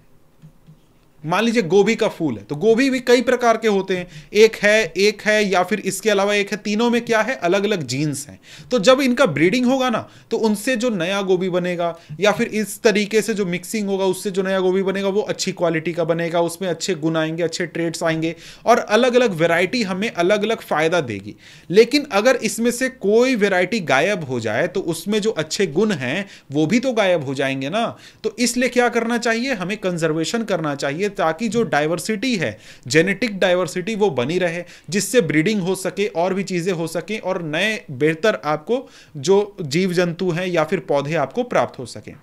मान लीजिए गोभी का फूल है तो गोभी भी कई प्रकार के होते हैं एक है एक है या फिर इसके अलावा एक है तीनों में क्या है अलग अलग जीन्स हैं तो जब इनका ब्रीडिंग होगा ना तो उनसे जो नया गोभी बनेगा या फिर इस तरीके से जो मिक्सिंग होगा उससे जो नया गोभी बनेगा वो अच्छी क्वालिटी का बनेगा उसमें अच्छे गुण आएंगे अच्छे ट्रेड्स आएंगे और अलग अलग वेराइटी हमें अलग अलग फ़ायदा देगी लेकिन अगर इसमें से कोई वेराइटी गायब हो जाए तो उसमें जो अच्छे गुण हैं वो भी तो गायब हो जाएंगे ना तो इसलिए क्या करना चाहिए हमें कंजर्वेशन करना चाहिए ताकि जो डाइवर्सिटी है जेनेटिक डाइवर्सिटी वो बनी रहे जिससे ब्रीडिंग हो सके और भी चीज़ें हो सकें और नए बेहतर आपको जो जीव जंतु हैं या फिर पौधे आपको प्राप्त हो सकें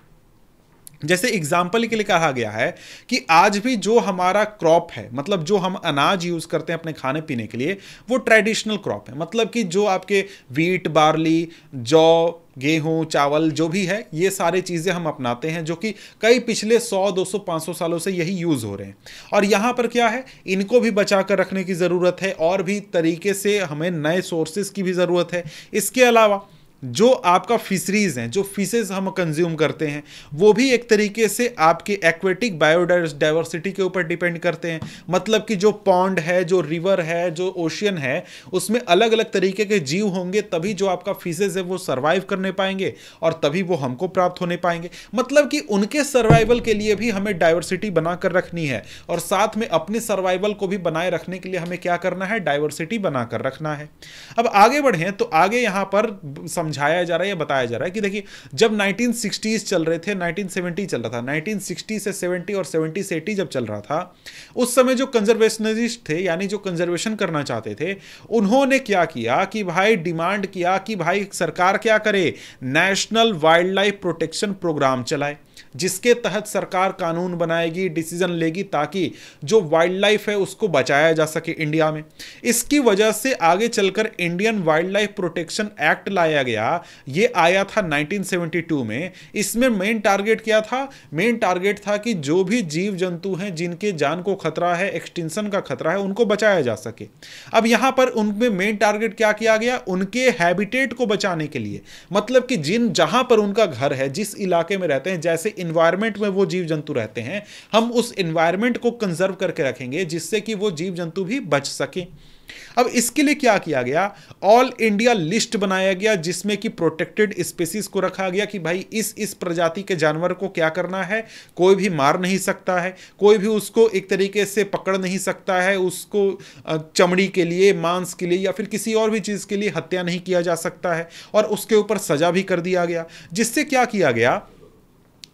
जैसे एग्जाम्पल के लिए कहा गया है कि आज भी जो हमारा क्रॉप है मतलब जो हम अनाज यूज़ करते हैं अपने खाने पीने के लिए वो ट्रेडिशनल क्रॉप है मतलब कि जो आपके वीट बार्ली जौ गेहूँ चावल जो भी है ये सारे चीज़ें हम अपनाते हैं जो कि कई पिछले 100, 200, 500 सालों से यही यूज़ हो रहे हैं और यहाँ पर क्या है इनको भी बचा कर रखने की ज़रूरत है और भी तरीके से हमें नए सोर्सेज की भी ज़रूरत है इसके अलावा जो आपका फिशरीज हैं जो फिशेज हम कंज्यूम करते हैं वो भी एक तरीके से आपके एक्वेटिक बायोडाइवर्सिटी के ऊपर डिपेंड करते हैं मतलब कि जो पॉन्ड है जो रिवर है जो ओशियन है उसमें अलग अलग तरीके के जीव होंगे तभी जो आपका फिशेज है वो सर्वाइव करने पाएंगे और तभी वो हमको प्राप्त होने पाएंगे मतलब कि उनके सर्वाइवल के लिए भी हमें डाइवर्सिटी बनाकर रखनी है और साथ में अपने सर्वाइवल को भी बनाए रखने के लिए हमें क्या करना है डाइवर्सिटी बनाकर रखना है अब आगे बढ़ें तो आगे यहाँ पर समझ समझाया जा रहा है या बताया जा रहा है कि देखिए जब 1960s चल रहे थे 1970 चल रहा था 1960 से 70 और 70 से 80 जब चल रहा था उस समय जो कंजर्वेशनिस्ट थे यानी जो कंजर्वेशन करना चाहते थे उन्होंने क्या किया कि भाई डिमांड किया कि भाई सरकार क्या करे national wildlife protection programme चलाए जिसके तहत सरकार कानून बनाएगी डिसीजन लेगी ताकि जो वाइल्ड लाइफ है उसको बचाया जा सके इंडिया में इसकी वजह से आगे चलकर Indian wildlife protection act लाया गया ये आया था 1972 में इसमें मेन टारगेट क्या था मेन टारगेट था कि जो भी जीव जंतु हैं जिनके जान को खतरा है एक्सटेंशन का खतरा है उनको बचाया जा सके अब यहां पर उनमें मेन टारगेट क्या किया गया उनके हैबिटेट को बचाने के लिए मतलब कि जिन जहां पर उनका घर है जिस इलाके में रहते हैं जैसे इन्वायरमेंट में वो जीव जंतु रहते हैं हम उस इन्वायरमेंट को कंजर्व करके रखेंगे जिससे कि वो जीव जंतु भी बच सकें अब इसके लिए क्या किया गया ऑल इंडिया लिस्ट बनाया गया जिसमें कि प्रोटेक्टेड स्पीसीज को रखा गया कि भाई इस इस प्रजाति के जानवर को क्या करना है कोई भी मार नहीं सकता है कोई भी उसको एक तरीके से पकड़ नहीं सकता है उसको चमड़ी के लिए मांस के लिए या फिर किसी और भी चीज़ के लिए हत्या नहीं किया जा सकता है और उसके ऊपर सजा भी कर दिया गया जिससे क्या किया गया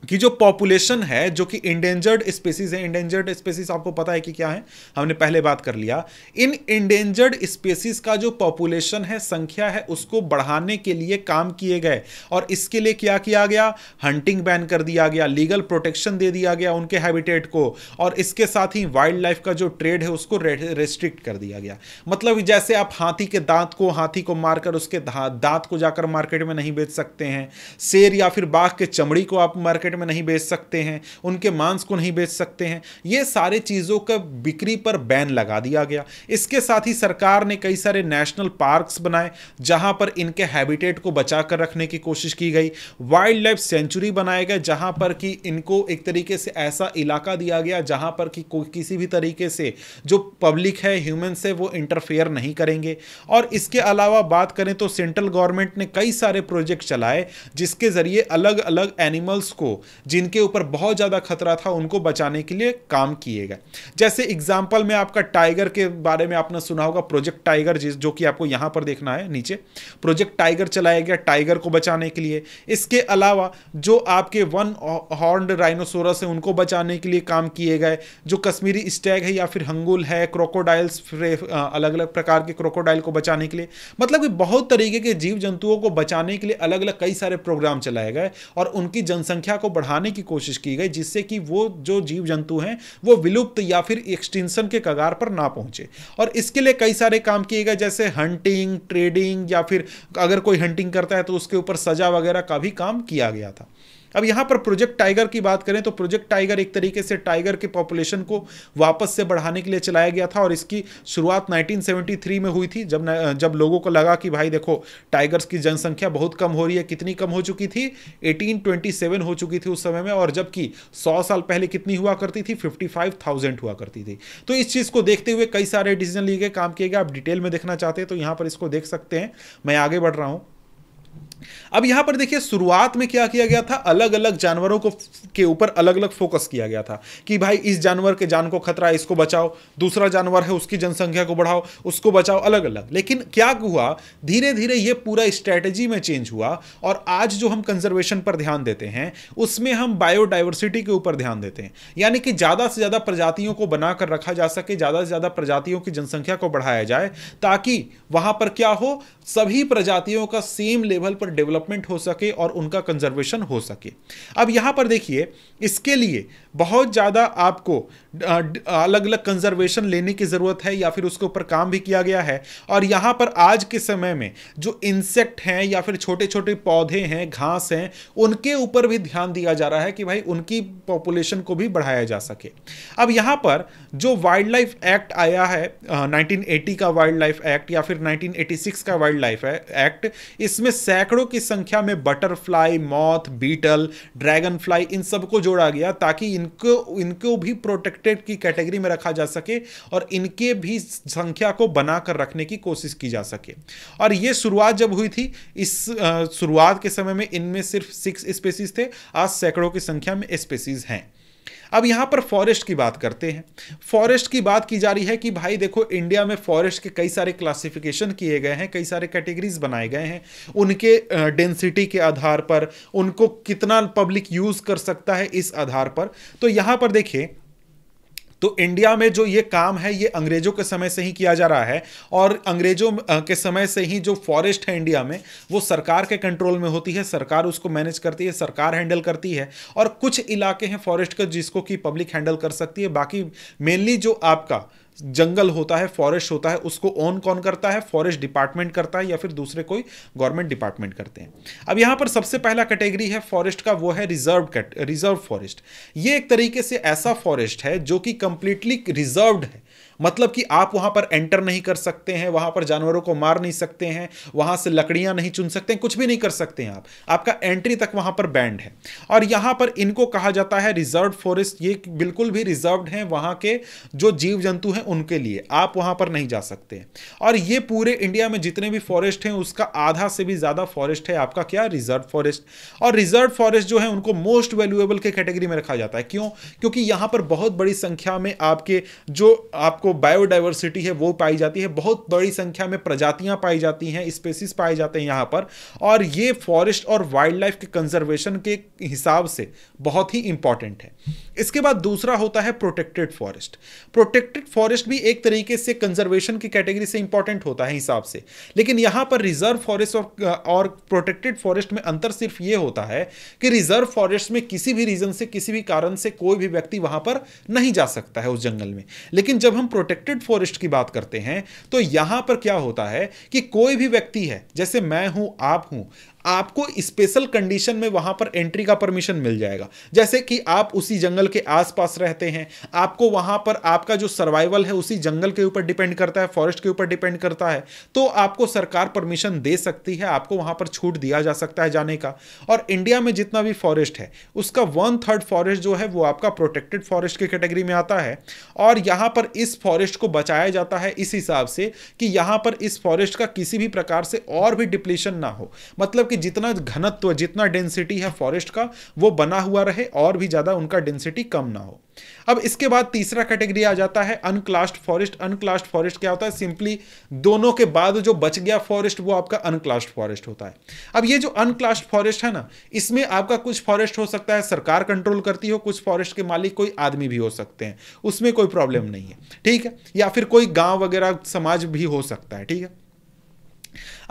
कि जो पॉपुलेशन है जो कि इंडेंजर्ड स्पेसीज है इंडेंजर्ड स्पेसीज आपको पता है कि क्या है हमने पहले बात कर लिया इन इंडेंजर्ड स्पेसीज का जो पॉपुलेशन है संख्या है उसको बढ़ाने के लिए काम किए गए और इसके लिए क्या किया गया हंटिंग बैन कर दिया गया लीगल प्रोटेक्शन दे दिया गया उनके हैबिटेट को और इसके साथ ही वाइल्ड लाइफ का जो ट्रेड है उसको रेस्ट्रिक्ट कर दिया गया मतलब जैसे आप हाथी के दांत को हाथी को मारकर उसके दांत को जाकर मार्केट में नहीं बेच सकते हैं शेर या फिर बाघ के चमड़ी को आप मार्केट मार्केट में नहीं बेच सकते हैं उनके मांस को नहीं बेच सकते हैं ये सारे चीज़ों का बिक्री पर बैन लगा दिया गया इसके साथ ही सरकार ने कई सारे नेशनल पार्क्स बनाए जहाँ पर इनके हैबिटेट को बचा कर रखने की कोशिश की गई वाइल्ड लाइफ सेंचुरी बनाए गए जहाँ पर कि इनको एक तरीके से ऐसा इलाका दिया गया जहाँ पर कि किसी भी तरीके से जो पब्लिक है ह्यूमन से वो इंटरफेयर नहीं करेंगे और इसके अलावा बात करें तो सेंट्रल गवर्नमेंट ने कई सारे प्रोजेक्ट चलाए जिसके ज़रिए अलग अलग एनिमल्स को जिनके ऊपर बहुत ज़्यादा खतरा था उनको बचाने के लिए काम किए गए जैसे एग्जाम्पल में आपका टाइगर के बारे में आपने सुना होगा प्रोजेक्ट टाइगर जो कि आपको यहाँ पर देखना है नीचे प्रोजेक्ट टाइगर चलाया गया टाइगर को बचाने के लिए इसके अलावा जो आपके वन हॉर्न राइनोसोरस है उनको बचाने के लिए काम किए गए जो कश्मीरी स्टैग है या फिर हंगुल है क्रोकोडाइल्स अलग अलग प्रकार के क्रोकोडाइल को बचाने के लिए मतलब कि बहुत तरीके के जीव जंतुओं को बचाने के लिए अलग अलग कई सारे प्रोग्राम चलाए गए और उनकी जनसंख्या को बढ़ाने की कोशिश की गई जिससे कि वो जो जीव जंतु हैं वो विलुप्त या फिर एक्सटेंशन के कगार पर ना पहुंचे और इसके लिए कई सारे काम किए गए जैसे हंटिंग ट्रेडिंग या फिर अगर कोई हंटिंग करता है तो उसके ऊपर सजा वगैरह का भी काम किया गया था अब यहाँ पर प्रोजेक्ट टाइगर की बात करें तो प्रोजेक्ट टाइगर एक तरीके से टाइगर के पॉपुलेशन को वापस से बढ़ाने के लिए चलाया गया था और इसकी शुरुआत 1973 में हुई थी जब जब लोगों को लगा कि भाई देखो टाइगर्स की जनसंख्या बहुत कम हो रही है कितनी कम हो चुकी थी 1827 हो चुकी थी उस समय में और जबकि 100 साल पहले कितनी हुआ करती थी फिफ्टी हुआ करती थी तो इस चीज़ को देखते हुए कई सारे डिसीजन लिए गए काम किए गए आप डिटेल में देखना चाहते हैं तो यहाँ पर इसको देख सकते हैं मैं आगे बढ़ रहा हूँ अब यहां पर देखिए शुरुआत में क्या किया गया था अलग अलग जानवरों को के ऊपर अलग अलग फोकस किया गया था कि भाई इस जानवर के जान को खतरा है इसको बचाओ दूसरा जानवर है उसकी जनसंख्या को बढ़ाओ उसको बचाओ अलग अलग लेकिन क्या हुआ धीरे धीरे ये पूरा स्ट्रेटेजी में चेंज हुआ और आज जो हम कंजर्वेशन पर ध्यान देते हैं उसमें हम बायोडाइवर्सिटी के ऊपर ध्यान देते हैं यानी कि ज़्यादा से ज़्यादा प्रजातियों को बनाकर रखा जा सके ज़्यादा से ज़्यादा प्रजातियों की जनसंख्या को बढ़ाया जाए ताकि वहां पर क्या हो सभी प्रजातियों का सेम लेवल पर पर डेवलपमेंट हो सके और उनका कंजर्वेशन हो सके अब यहाँ पर देखिए इसके लिए बहुत ज़्यादा आपको अलग अलग कंजर्वेशन लेने की ज़रूरत है या फिर उसके ऊपर काम भी किया गया है और यहाँ पर आज के समय में जो इंसेक्ट हैं या फिर छोटे छोटे पौधे हैं घास हैं उनके ऊपर भी ध्यान दिया जा रहा है कि भाई उनकी पॉपुलेशन को भी बढ़ाया जा सके अब यहाँ पर जो वाइल्ड लाइफ एक्ट आया है नाइनटीन का वाइल्ड लाइफ एक्ट या फिर नाइनटीन का वाइल्ड लाइफ एक्ट इसमें सैकड़ों की संख्या में बटरफ्लाई मौत बीटल ड्रैगन फ्लाई इन सबको जोड़ा गया ताकि इनको इनको भी प्रोटेक्ट प्रोटेक्टेड की कैटेगरी में रखा जा सके और इनके भी संख्या को बनाकर रखने की कोशिश की जा सके और ये शुरुआत जब हुई थी इस शुरुआत के समय में इनमें सिर्फ सिक्स स्पेसीज थे आज सैकड़ों की संख्या में स्पेसीज हैं अब यहाँ पर फॉरेस्ट की बात करते हैं फॉरेस्ट की बात की जा रही है कि भाई देखो इंडिया में फॉरेस्ट के कई सारे क्लासिफिकेशन किए गए हैं कई सारे कैटेगरीज बनाए गए हैं उनके डेंसिटी के आधार पर उनको कितना पब्लिक यूज़ कर सकता है इस आधार पर तो यहाँ पर देखिए तो इंडिया में जो ये काम है ये अंग्रेजों के समय से ही किया जा रहा है और अंग्रेजों के समय से ही जो फॉरेस्ट है इंडिया में वो सरकार के कंट्रोल में होती है सरकार उसको मैनेज करती है सरकार हैंडल करती है और कुछ इलाके हैं फॉरेस्ट का जिसको कि पब्लिक हैंडल कर सकती है बाकी मेनली जो आपका जंगल होता है फॉरेस्ट होता है उसको ओन कौन करता है फॉरेस्ट डिपार्टमेंट करता है या फिर दूसरे कोई गवर्नमेंट डिपार्टमेंट करते हैं अब यहाँ पर सबसे पहला कैटेगरी है फॉरेस्ट का वो है रिजर्व रिजर्व फॉरेस्ट ये एक तरीके से ऐसा फॉरेस्ट है जो कि कंप्लीटली रिजर्व्ड है मतलब कि आप वहां पर एंटर नहीं कर सकते हैं वहां पर जानवरों को मार नहीं सकते हैं वहां से लकड़ियां नहीं चुन सकते हैं कुछ भी नहीं कर सकते हैं आप आपका एंट्री तक वहां पर बैंड है और यहां पर इनको कहा जाता है रिजर्व फॉरेस्ट ये बिल्कुल भी रिजर्व है वहां के जो जीव जंतु हैं उनके लिए आप वहां पर नहीं जा सकते और ये पूरे इंडिया में जितने भी फॉरेस्ट हैं उसका आधा से भी ज़्यादा फॉरेस्ट है आपका क्या रिजर्व फॉरेस्ट और रिजर्व फॉरेस्ट जो है उनको मोस्ट वैल्यूएबल के कैटेगरी में रखा जाता है क्यों क्योंकि यहां पर बहुत बड़ी संख्या में आपके जो आपको आपको बायोडाइवर्सिटी है वो पाई जाती है बहुत बड़ी संख्या में प्रजातियां पाई जाती हैं स्पेसिस पाए जाते हैं यहाँ पर और ये फॉरेस्ट और वाइल्ड लाइफ के कंजर्वेशन के हिसाब से बहुत ही इंपॉर्टेंट है इसके बाद दूसरा होता है प्रोटेक्टेड फॉरेस्ट प्रोटेक्टेड फॉरेस्ट भी एक तरीके से कंजर्वेशन की कैटेगरी से इंपॉर्टेंट होता है हिसाब से लेकिन यहाँ पर रिजर्व फॉरेस्ट और, और प्रोटेक्टेड फॉरेस्ट में अंतर सिर्फ ये होता है कि रिजर्व फॉरेस्ट में किसी भी रीजन से किसी भी कारण से कोई भी व्यक्ति वहां पर नहीं जा सकता है उस जंगल में लेकिन जब हम प्रोटेक्टेड फॉरेस्ट की बात करते हैं तो यहां पर क्या होता है कि कोई भी व्यक्ति है जैसे मैं हूं आप हूं आपको स्पेशल कंडीशन में वहां पर एंट्री का परमिशन मिल जाएगा जैसे कि आप उसी जंगल के आसपास रहते हैं आपको वहां पर आपका जो सर्वाइवल है उसी जंगल के ऊपर डिपेंड करता है फॉरेस्ट के ऊपर डिपेंड करता है तो आपको सरकार परमिशन दे सकती है आपको वहां पर छूट दिया जा सकता है जाने का और इंडिया में जितना भी फॉरेस्ट है उसका वन थर्ड फॉरेस्ट जो है वो आपका प्रोटेक्टेड फॉरेस्ट की कैटेगरी में आता है और यहां पर इस फॉरेस्ट को बचाया जाता है इस हिसाब से कि यहां पर इस फॉरेस्ट का किसी भी प्रकार से और भी डिप्लीशन ना हो मतलब कि जितना घनत्व जितना डेंसिटी है फॉरेस्ट का वो बना हुआ रहे और भी ज़्यादा उनका डेंसिटी कम ना हो अब इसके बाद तीसरा कैटेगरी आ जाता है अनक्लास्ड फॉरेस्ट अनक्लास्ड फॉरेस्ट क्या होता है सिंपली दोनों के बाद जो बच गया फॉरेस्ट वो आपका अनक्लास्ड फॉरेस्ट होता है अब ये जो अनक्लास्ड फॉरेस्ट है ना इसमें आपका कुछ फॉरेस्ट हो सकता है सरकार कंट्रोल करती हो कुछ फॉरेस्ट के मालिक कोई आदमी भी हो सकते हैं उसमें कोई प्रॉब्लम नहीं है ठीक है या फिर कोई गांव वगैरह समाज भी हो सकता है ठीक है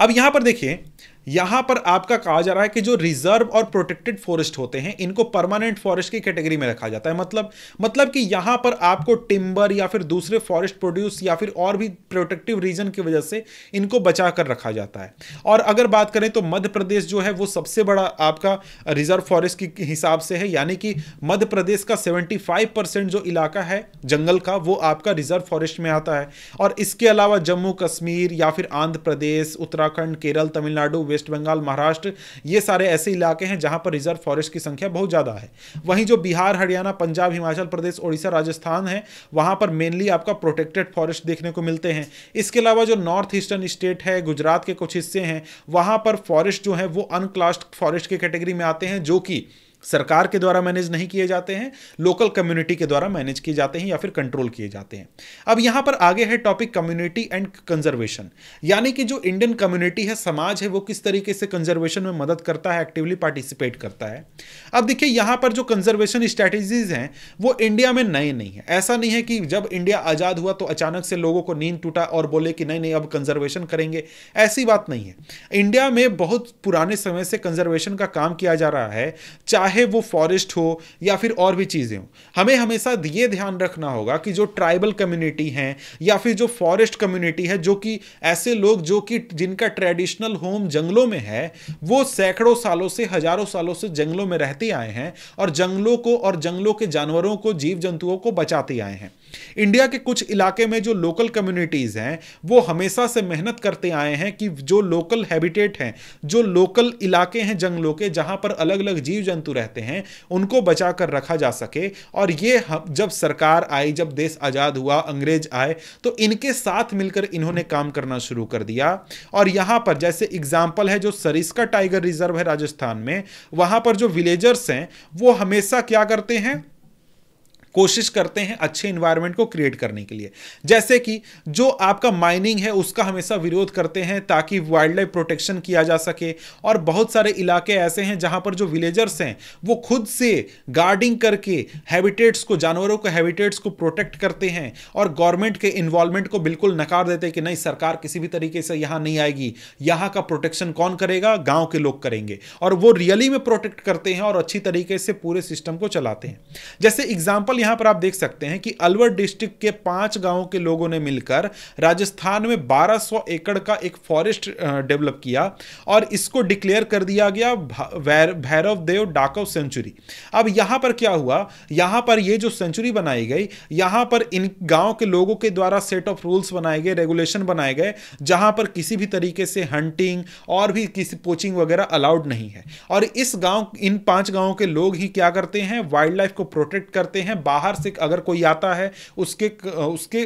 अब यहां पर देखिए यहां पर आपका कहा जा रहा है कि जो रिजर्व और प्रोटेक्टेड फॉरेस्ट होते हैं इनको परमानेंट फॉरेस्ट की कैटेगरी में रखा जाता है मतलब मतलब कि यहां पर आपको टिम्बर या फिर दूसरे फॉरेस्ट प्रोड्यूस या फिर और भी प्रोटेक्टिव रीजन की वजह से इनको बचा कर रखा जाता है और अगर बात करें तो मध्य प्रदेश जो है वो सबसे बड़ा आपका रिजर्व फॉरेस्ट के हिसाब से है यानी कि मध्य प्रदेश का फाइव परसेंट जो इलाका है जंगल का वो आपका रिजर्व फॉरेस्ट में आता है और इसके अलावा जम्मू कश्मीर या फिर आंध्र प्रदेश उत्तराखंड केरल तमिलनाडु वेस्ट बंगाल महाराष्ट्र ये सारे ऐसे इलाके हैं जहाँ पर रिजर्व फॉरेस्ट की संख्या बहुत ज़्यादा है वहीं जो बिहार हरियाणा पंजाब हिमाचल प्रदेश उड़ीसा राजस्थान है वहाँ पर मेनली आपका प्रोटेक्टेड फॉरेस्ट देखने को मिलते हैं इसके अलावा जो नॉर्थ ईस्टर्न स्टेट है गुजरात के कुछ हिस्से हैं वहाँ पर फॉरेस्ट जो है वो अनक्लास्ड फॉरेस्ट की कैटेगरी में आते हैं जो कि सरकार के द्वारा मैनेज नहीं किए जाते हैं लोकल कम्युनिटी के द्वारा मैनेज किए जाते हैं या फिर कंट्रोल किए जाते हैं अब यहाँ पर आगे है टॉपिक कम्युनिटी एंड कंजर्वेशन यानी कि जो इंडियन कम्युनिटी है समाज है वो किस तरीके से कंजर्वेशन में मदद करता है एक्टिवली पार्टिसिपेट करता है अब देखिए यहाँ पर जो कंजर्वेशन स्ट्रैटेजीज हैं वो इंडिया में नए नहीं है ऐसा नहीं है कि जब इंडिया आज़ाद हुआ तो अचानक से लोगों को नींद टूटा और बोले कि नहीं नहीं अब कंजर्वेशन करेंगे ऐसी बात नहीं है इंडिया में बहुत पुराने समय से कंजर्वेशन का काम किया जा रहा है चाहे चाहे वो फॉरेस्ट हो या फिर और भी चीज़ें हों हमें हमेशा ये ध्यान रखना होगा कि जो ट्राइबल कम्युनिटी हैं या फिर जो फॉरेस्ट कम्युनिटी है जो कि ऐसे लोग जो कि जिनका ट्रेडिशनल होम जंगलों में है वो सैकड़ों सालों से हजारों सालों से जंगलों में रहते आए हैं और जंगलों को और जंगलों के जानवरों को जीव जंतुओं को बचाते आए हैं इंडिया के कुछ इलाके में जो लोकल कम्युनिटीज हैं वो हमेशा से मेहनत करते आए हैं कि जो लोकल हैबिटेट हैं जो लोकल इलाके हैं जंगलों के जहां पर अलग अलग जीव जंतु रहते हैं उनको बचा कर रखा जा सके और ये जब सरकार आई जब देश आज़ाद हुआ अंग्रेज आए तो इनके साथ मिलकर इन्होंने काम करना शुरू कर दिया और यहाँ पर जैसे एग्जाम्पल है जो सरिस्का टाइगर रिजर्व है राजस्थान में वहाँ पर जो विलेजर्स हैं वो हमेशा क्या करते हैं कोशिश करते हैं अच्छे इन्वायरमेंट को क्रिएट करने के लिए जैसे कि जो आपका माइनिंग है उसका हमेशा विरोध करते हैं ताकि वाइल्ड लाइफ प्रोटेक्शन किया जा सके और बहुत सारे इलाके ऐसे हैं जहां पर जो विलेजर्स हैं वो खुद से गार्डिंग करके हैबिटेट्स को जानवरों को हैबिटेट्स को प्रोटेक्ट करते हैं और गवर्नमेंट के इन्वॉल्वमेंट को बिल्कुल नकार देते हैं कि नहीं सरकार किसी भी तरीके से यहाँ नहीं आएगी यहाँ का प्रोटेक्शन कौन करेगा गाँव के लोग करेंगे और वो रियली में प्रोटेक्ट करते हैं और अच्छी तरीके से पूरे सिस्टम को चलाते हैं जैसे एग्जाम्पल एग्जाम्पल यहाँ पर आप देख सकते हैं कि अलवर डिस्ट्रिक्ट के पांच गांवों के लोगों ने मिलकर राजस्थान में 1200 एकड़ का एक फॉरेस्ट डेवलप किया और इसको डिक्लेयर कर दिया गया भैरव देव डाकव सेंचुरी अब यहाँ पर क्या हुआ यहाँ पर ये जो सेंचुरी बनाई गई यहाँ पर इन गाँव के लोगों के द्वारा सेट ऑफ रूल्स बनाए गए रेगुलेशन बनाए गए जहाँ पर किसी भी तरीके से हंटिंग और भी किसी पोचिंग वगैरह अलाउड नहीं है और इस गांव इन पांच गांवों के लोग ही क्या करते हैं वाइल्ड लाइफ को प्रोटेक्ट करते हैं बाहर से अगर कोई आता है उसके उसके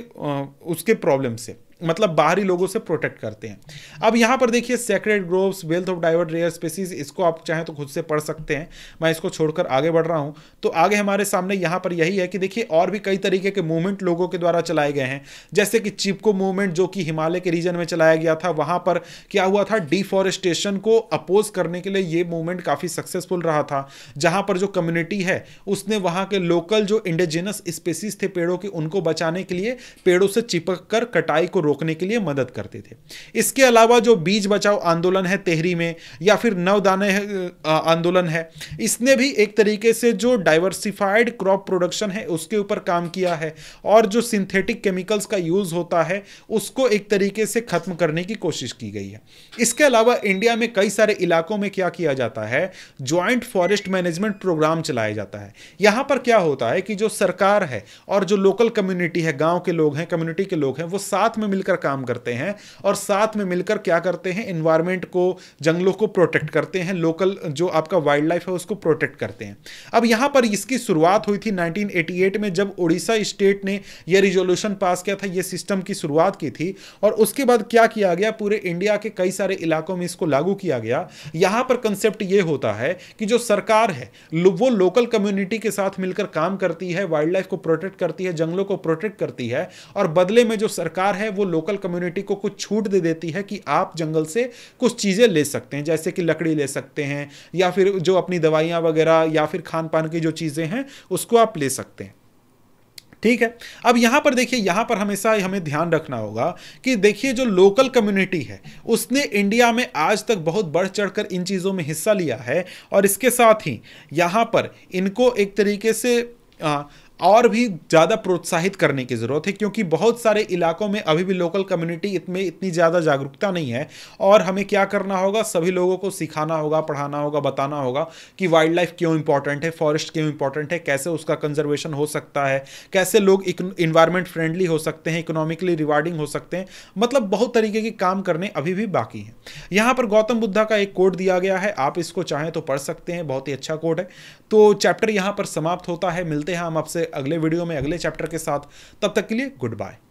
उसके प्रॉब्लम से मतलब बाहरी लोगों से प्रोटेक्ट करते हैं अब यहाँ पर देखिए sacred groves wealth of diverse rare species इसको आप चाहें तो खुद से पढ़ सकते हैं मैं इसको छोड़कर आगे बढ़ रहा हूँ तो आगे हमारे सामने यहाँ पर यही है कि देखिए और भी कई तरीके के मूवमेंट लोगों के द्वारा चलाए गए हैं जैसे कि चिपको मूवमेंट जो कि हिमालय के रीजन में चलाया गया था वहाँ पर क्या हुआ था डिफॉरेस्टेशन को अपोज करने के लिए ये मूवमेंट काफ़ी सक्सेसफुल रहा था जहाँ पर जो कम्युनिटी है उसने वहाँ के लोकल जो इंडिजिनस स्पेसीज थे पेड़ों की उनको बचाने के लिए पेड़ों से चिपक कर कटाई को रोक रोकने के लिए मदद करते थे इसके अलावा जो बीज बचाओ आंदोलन है तेहरी में या फिर नवदाने आंदोलन है इसने भी एक तरीके से जो डाइवर्सिफाइड क्रॉप प्रोडक्शन है उसके ऊपर काम किया है और जो सिंथेटिक केमिकल्स का यूज़ होता है उसको एक तरीके से ख़त्म करने की कोशिश की गई है इसके अलावा इंडिया में कई सारे इलाकों में क्या किया जाता है ज्वाइंट फॉरेस्ट मैनेजमेंट प्रोग्राम चलाया जाता है यहां पर क्या होता है कि जो सरकार है और जो लोकल कम्युनिटी है गांव के लोग हैं कम्युनिटी के लोग हैं वो साथ में मिल मिलकर काम करते हैं और साथ में मिलकर क्या करते हैं इन्वायरमेंट को जंगलों को प्रोटेक्ट करते हैं लोकल जो आपका वाइल्ड लाइफ है उसको प्रोटेक्ट करते हैं अब यहाँ पर इसकी शुरुआत हुई थी 1988 में जब उड़ीसा स्टेट ने यह रिजोल्यूशन पास किया था यह सिस्टम की शुरुआत की थी और उसके बाद क्या किया गया पूरे इंडिया के कई सारे इलाकों में इसको लागू किया गया यहाँ पर कंसेप्ट ये होता है कि जो सरकार है वो लोकल कम्युनिटी के साथ मिलकर काम करती है वाइल्ड लाइफ को प्रोटेक्ट करती है जंगलों को प्रोटेक्ट करती है और बदले में जो सरकार है वो वो लोकल कम्युनिटी को कुछ छूट दे देती है कि आप जंगल से कुछ चीज़ें ले सकते हैं जैसे कि लकड़ी ले सकते हैं या फिर जो अपनी दवाइयाँ वगैरह या फिर खान पान की जो चीज़ें हैं उसको आप ले सकते हैं ठीक है अब यहाँ पर देखिए यहाँ पर हमेशा हमें ध्यान रखना होगा कि देखिए जो लोकल कम्युनिटी है उसने इंडिया में आज तक बहुत बढ़ चढ़कर इन चीज़ों में हिस्सा लिया है और इसके साथ ही यहाँ पर इनको एक तरीके से आ, और भी ज़्यादा प्रोत्साहित करने की ज़रूरत है क्योंकि बहुत सारे इलाकों में अभी भी लोकल कम्युनिटी में इतनी ज़्यादा जागरूकता नहीं है और हमें क्या करना होगा सभी लोगों को सिखाना होगा पढ़ाना होगा बताना होगा कि वाइल्ड लाइफ क्यों इंपॉर्टेंट है फॉरेस्ट क्यों इंपॉर्टेंट है कैसे उसका कंजर्वेशन हो सकता है कैसे लोग इन्वायरमेंट फ्रेंडली हो सकते हैं इकोनॉमिकली रिवार्डिंग हो सकते हैं मतलब बहुत तरीके के काम करने अभी भी बाकी हैं यहाँ पर गौतम बुद्धा का एक कोड दिया गया है आप इसको चाहें तो पढ़ सकते हैं बहुत ही अच्छा कोड है तो चैप्टर यहाँ पर समाप्त होता है मिलते हैं हम आपसे अगले वीडियो में अगले चैप्टर के साथ तब तक के लिए गुड बाय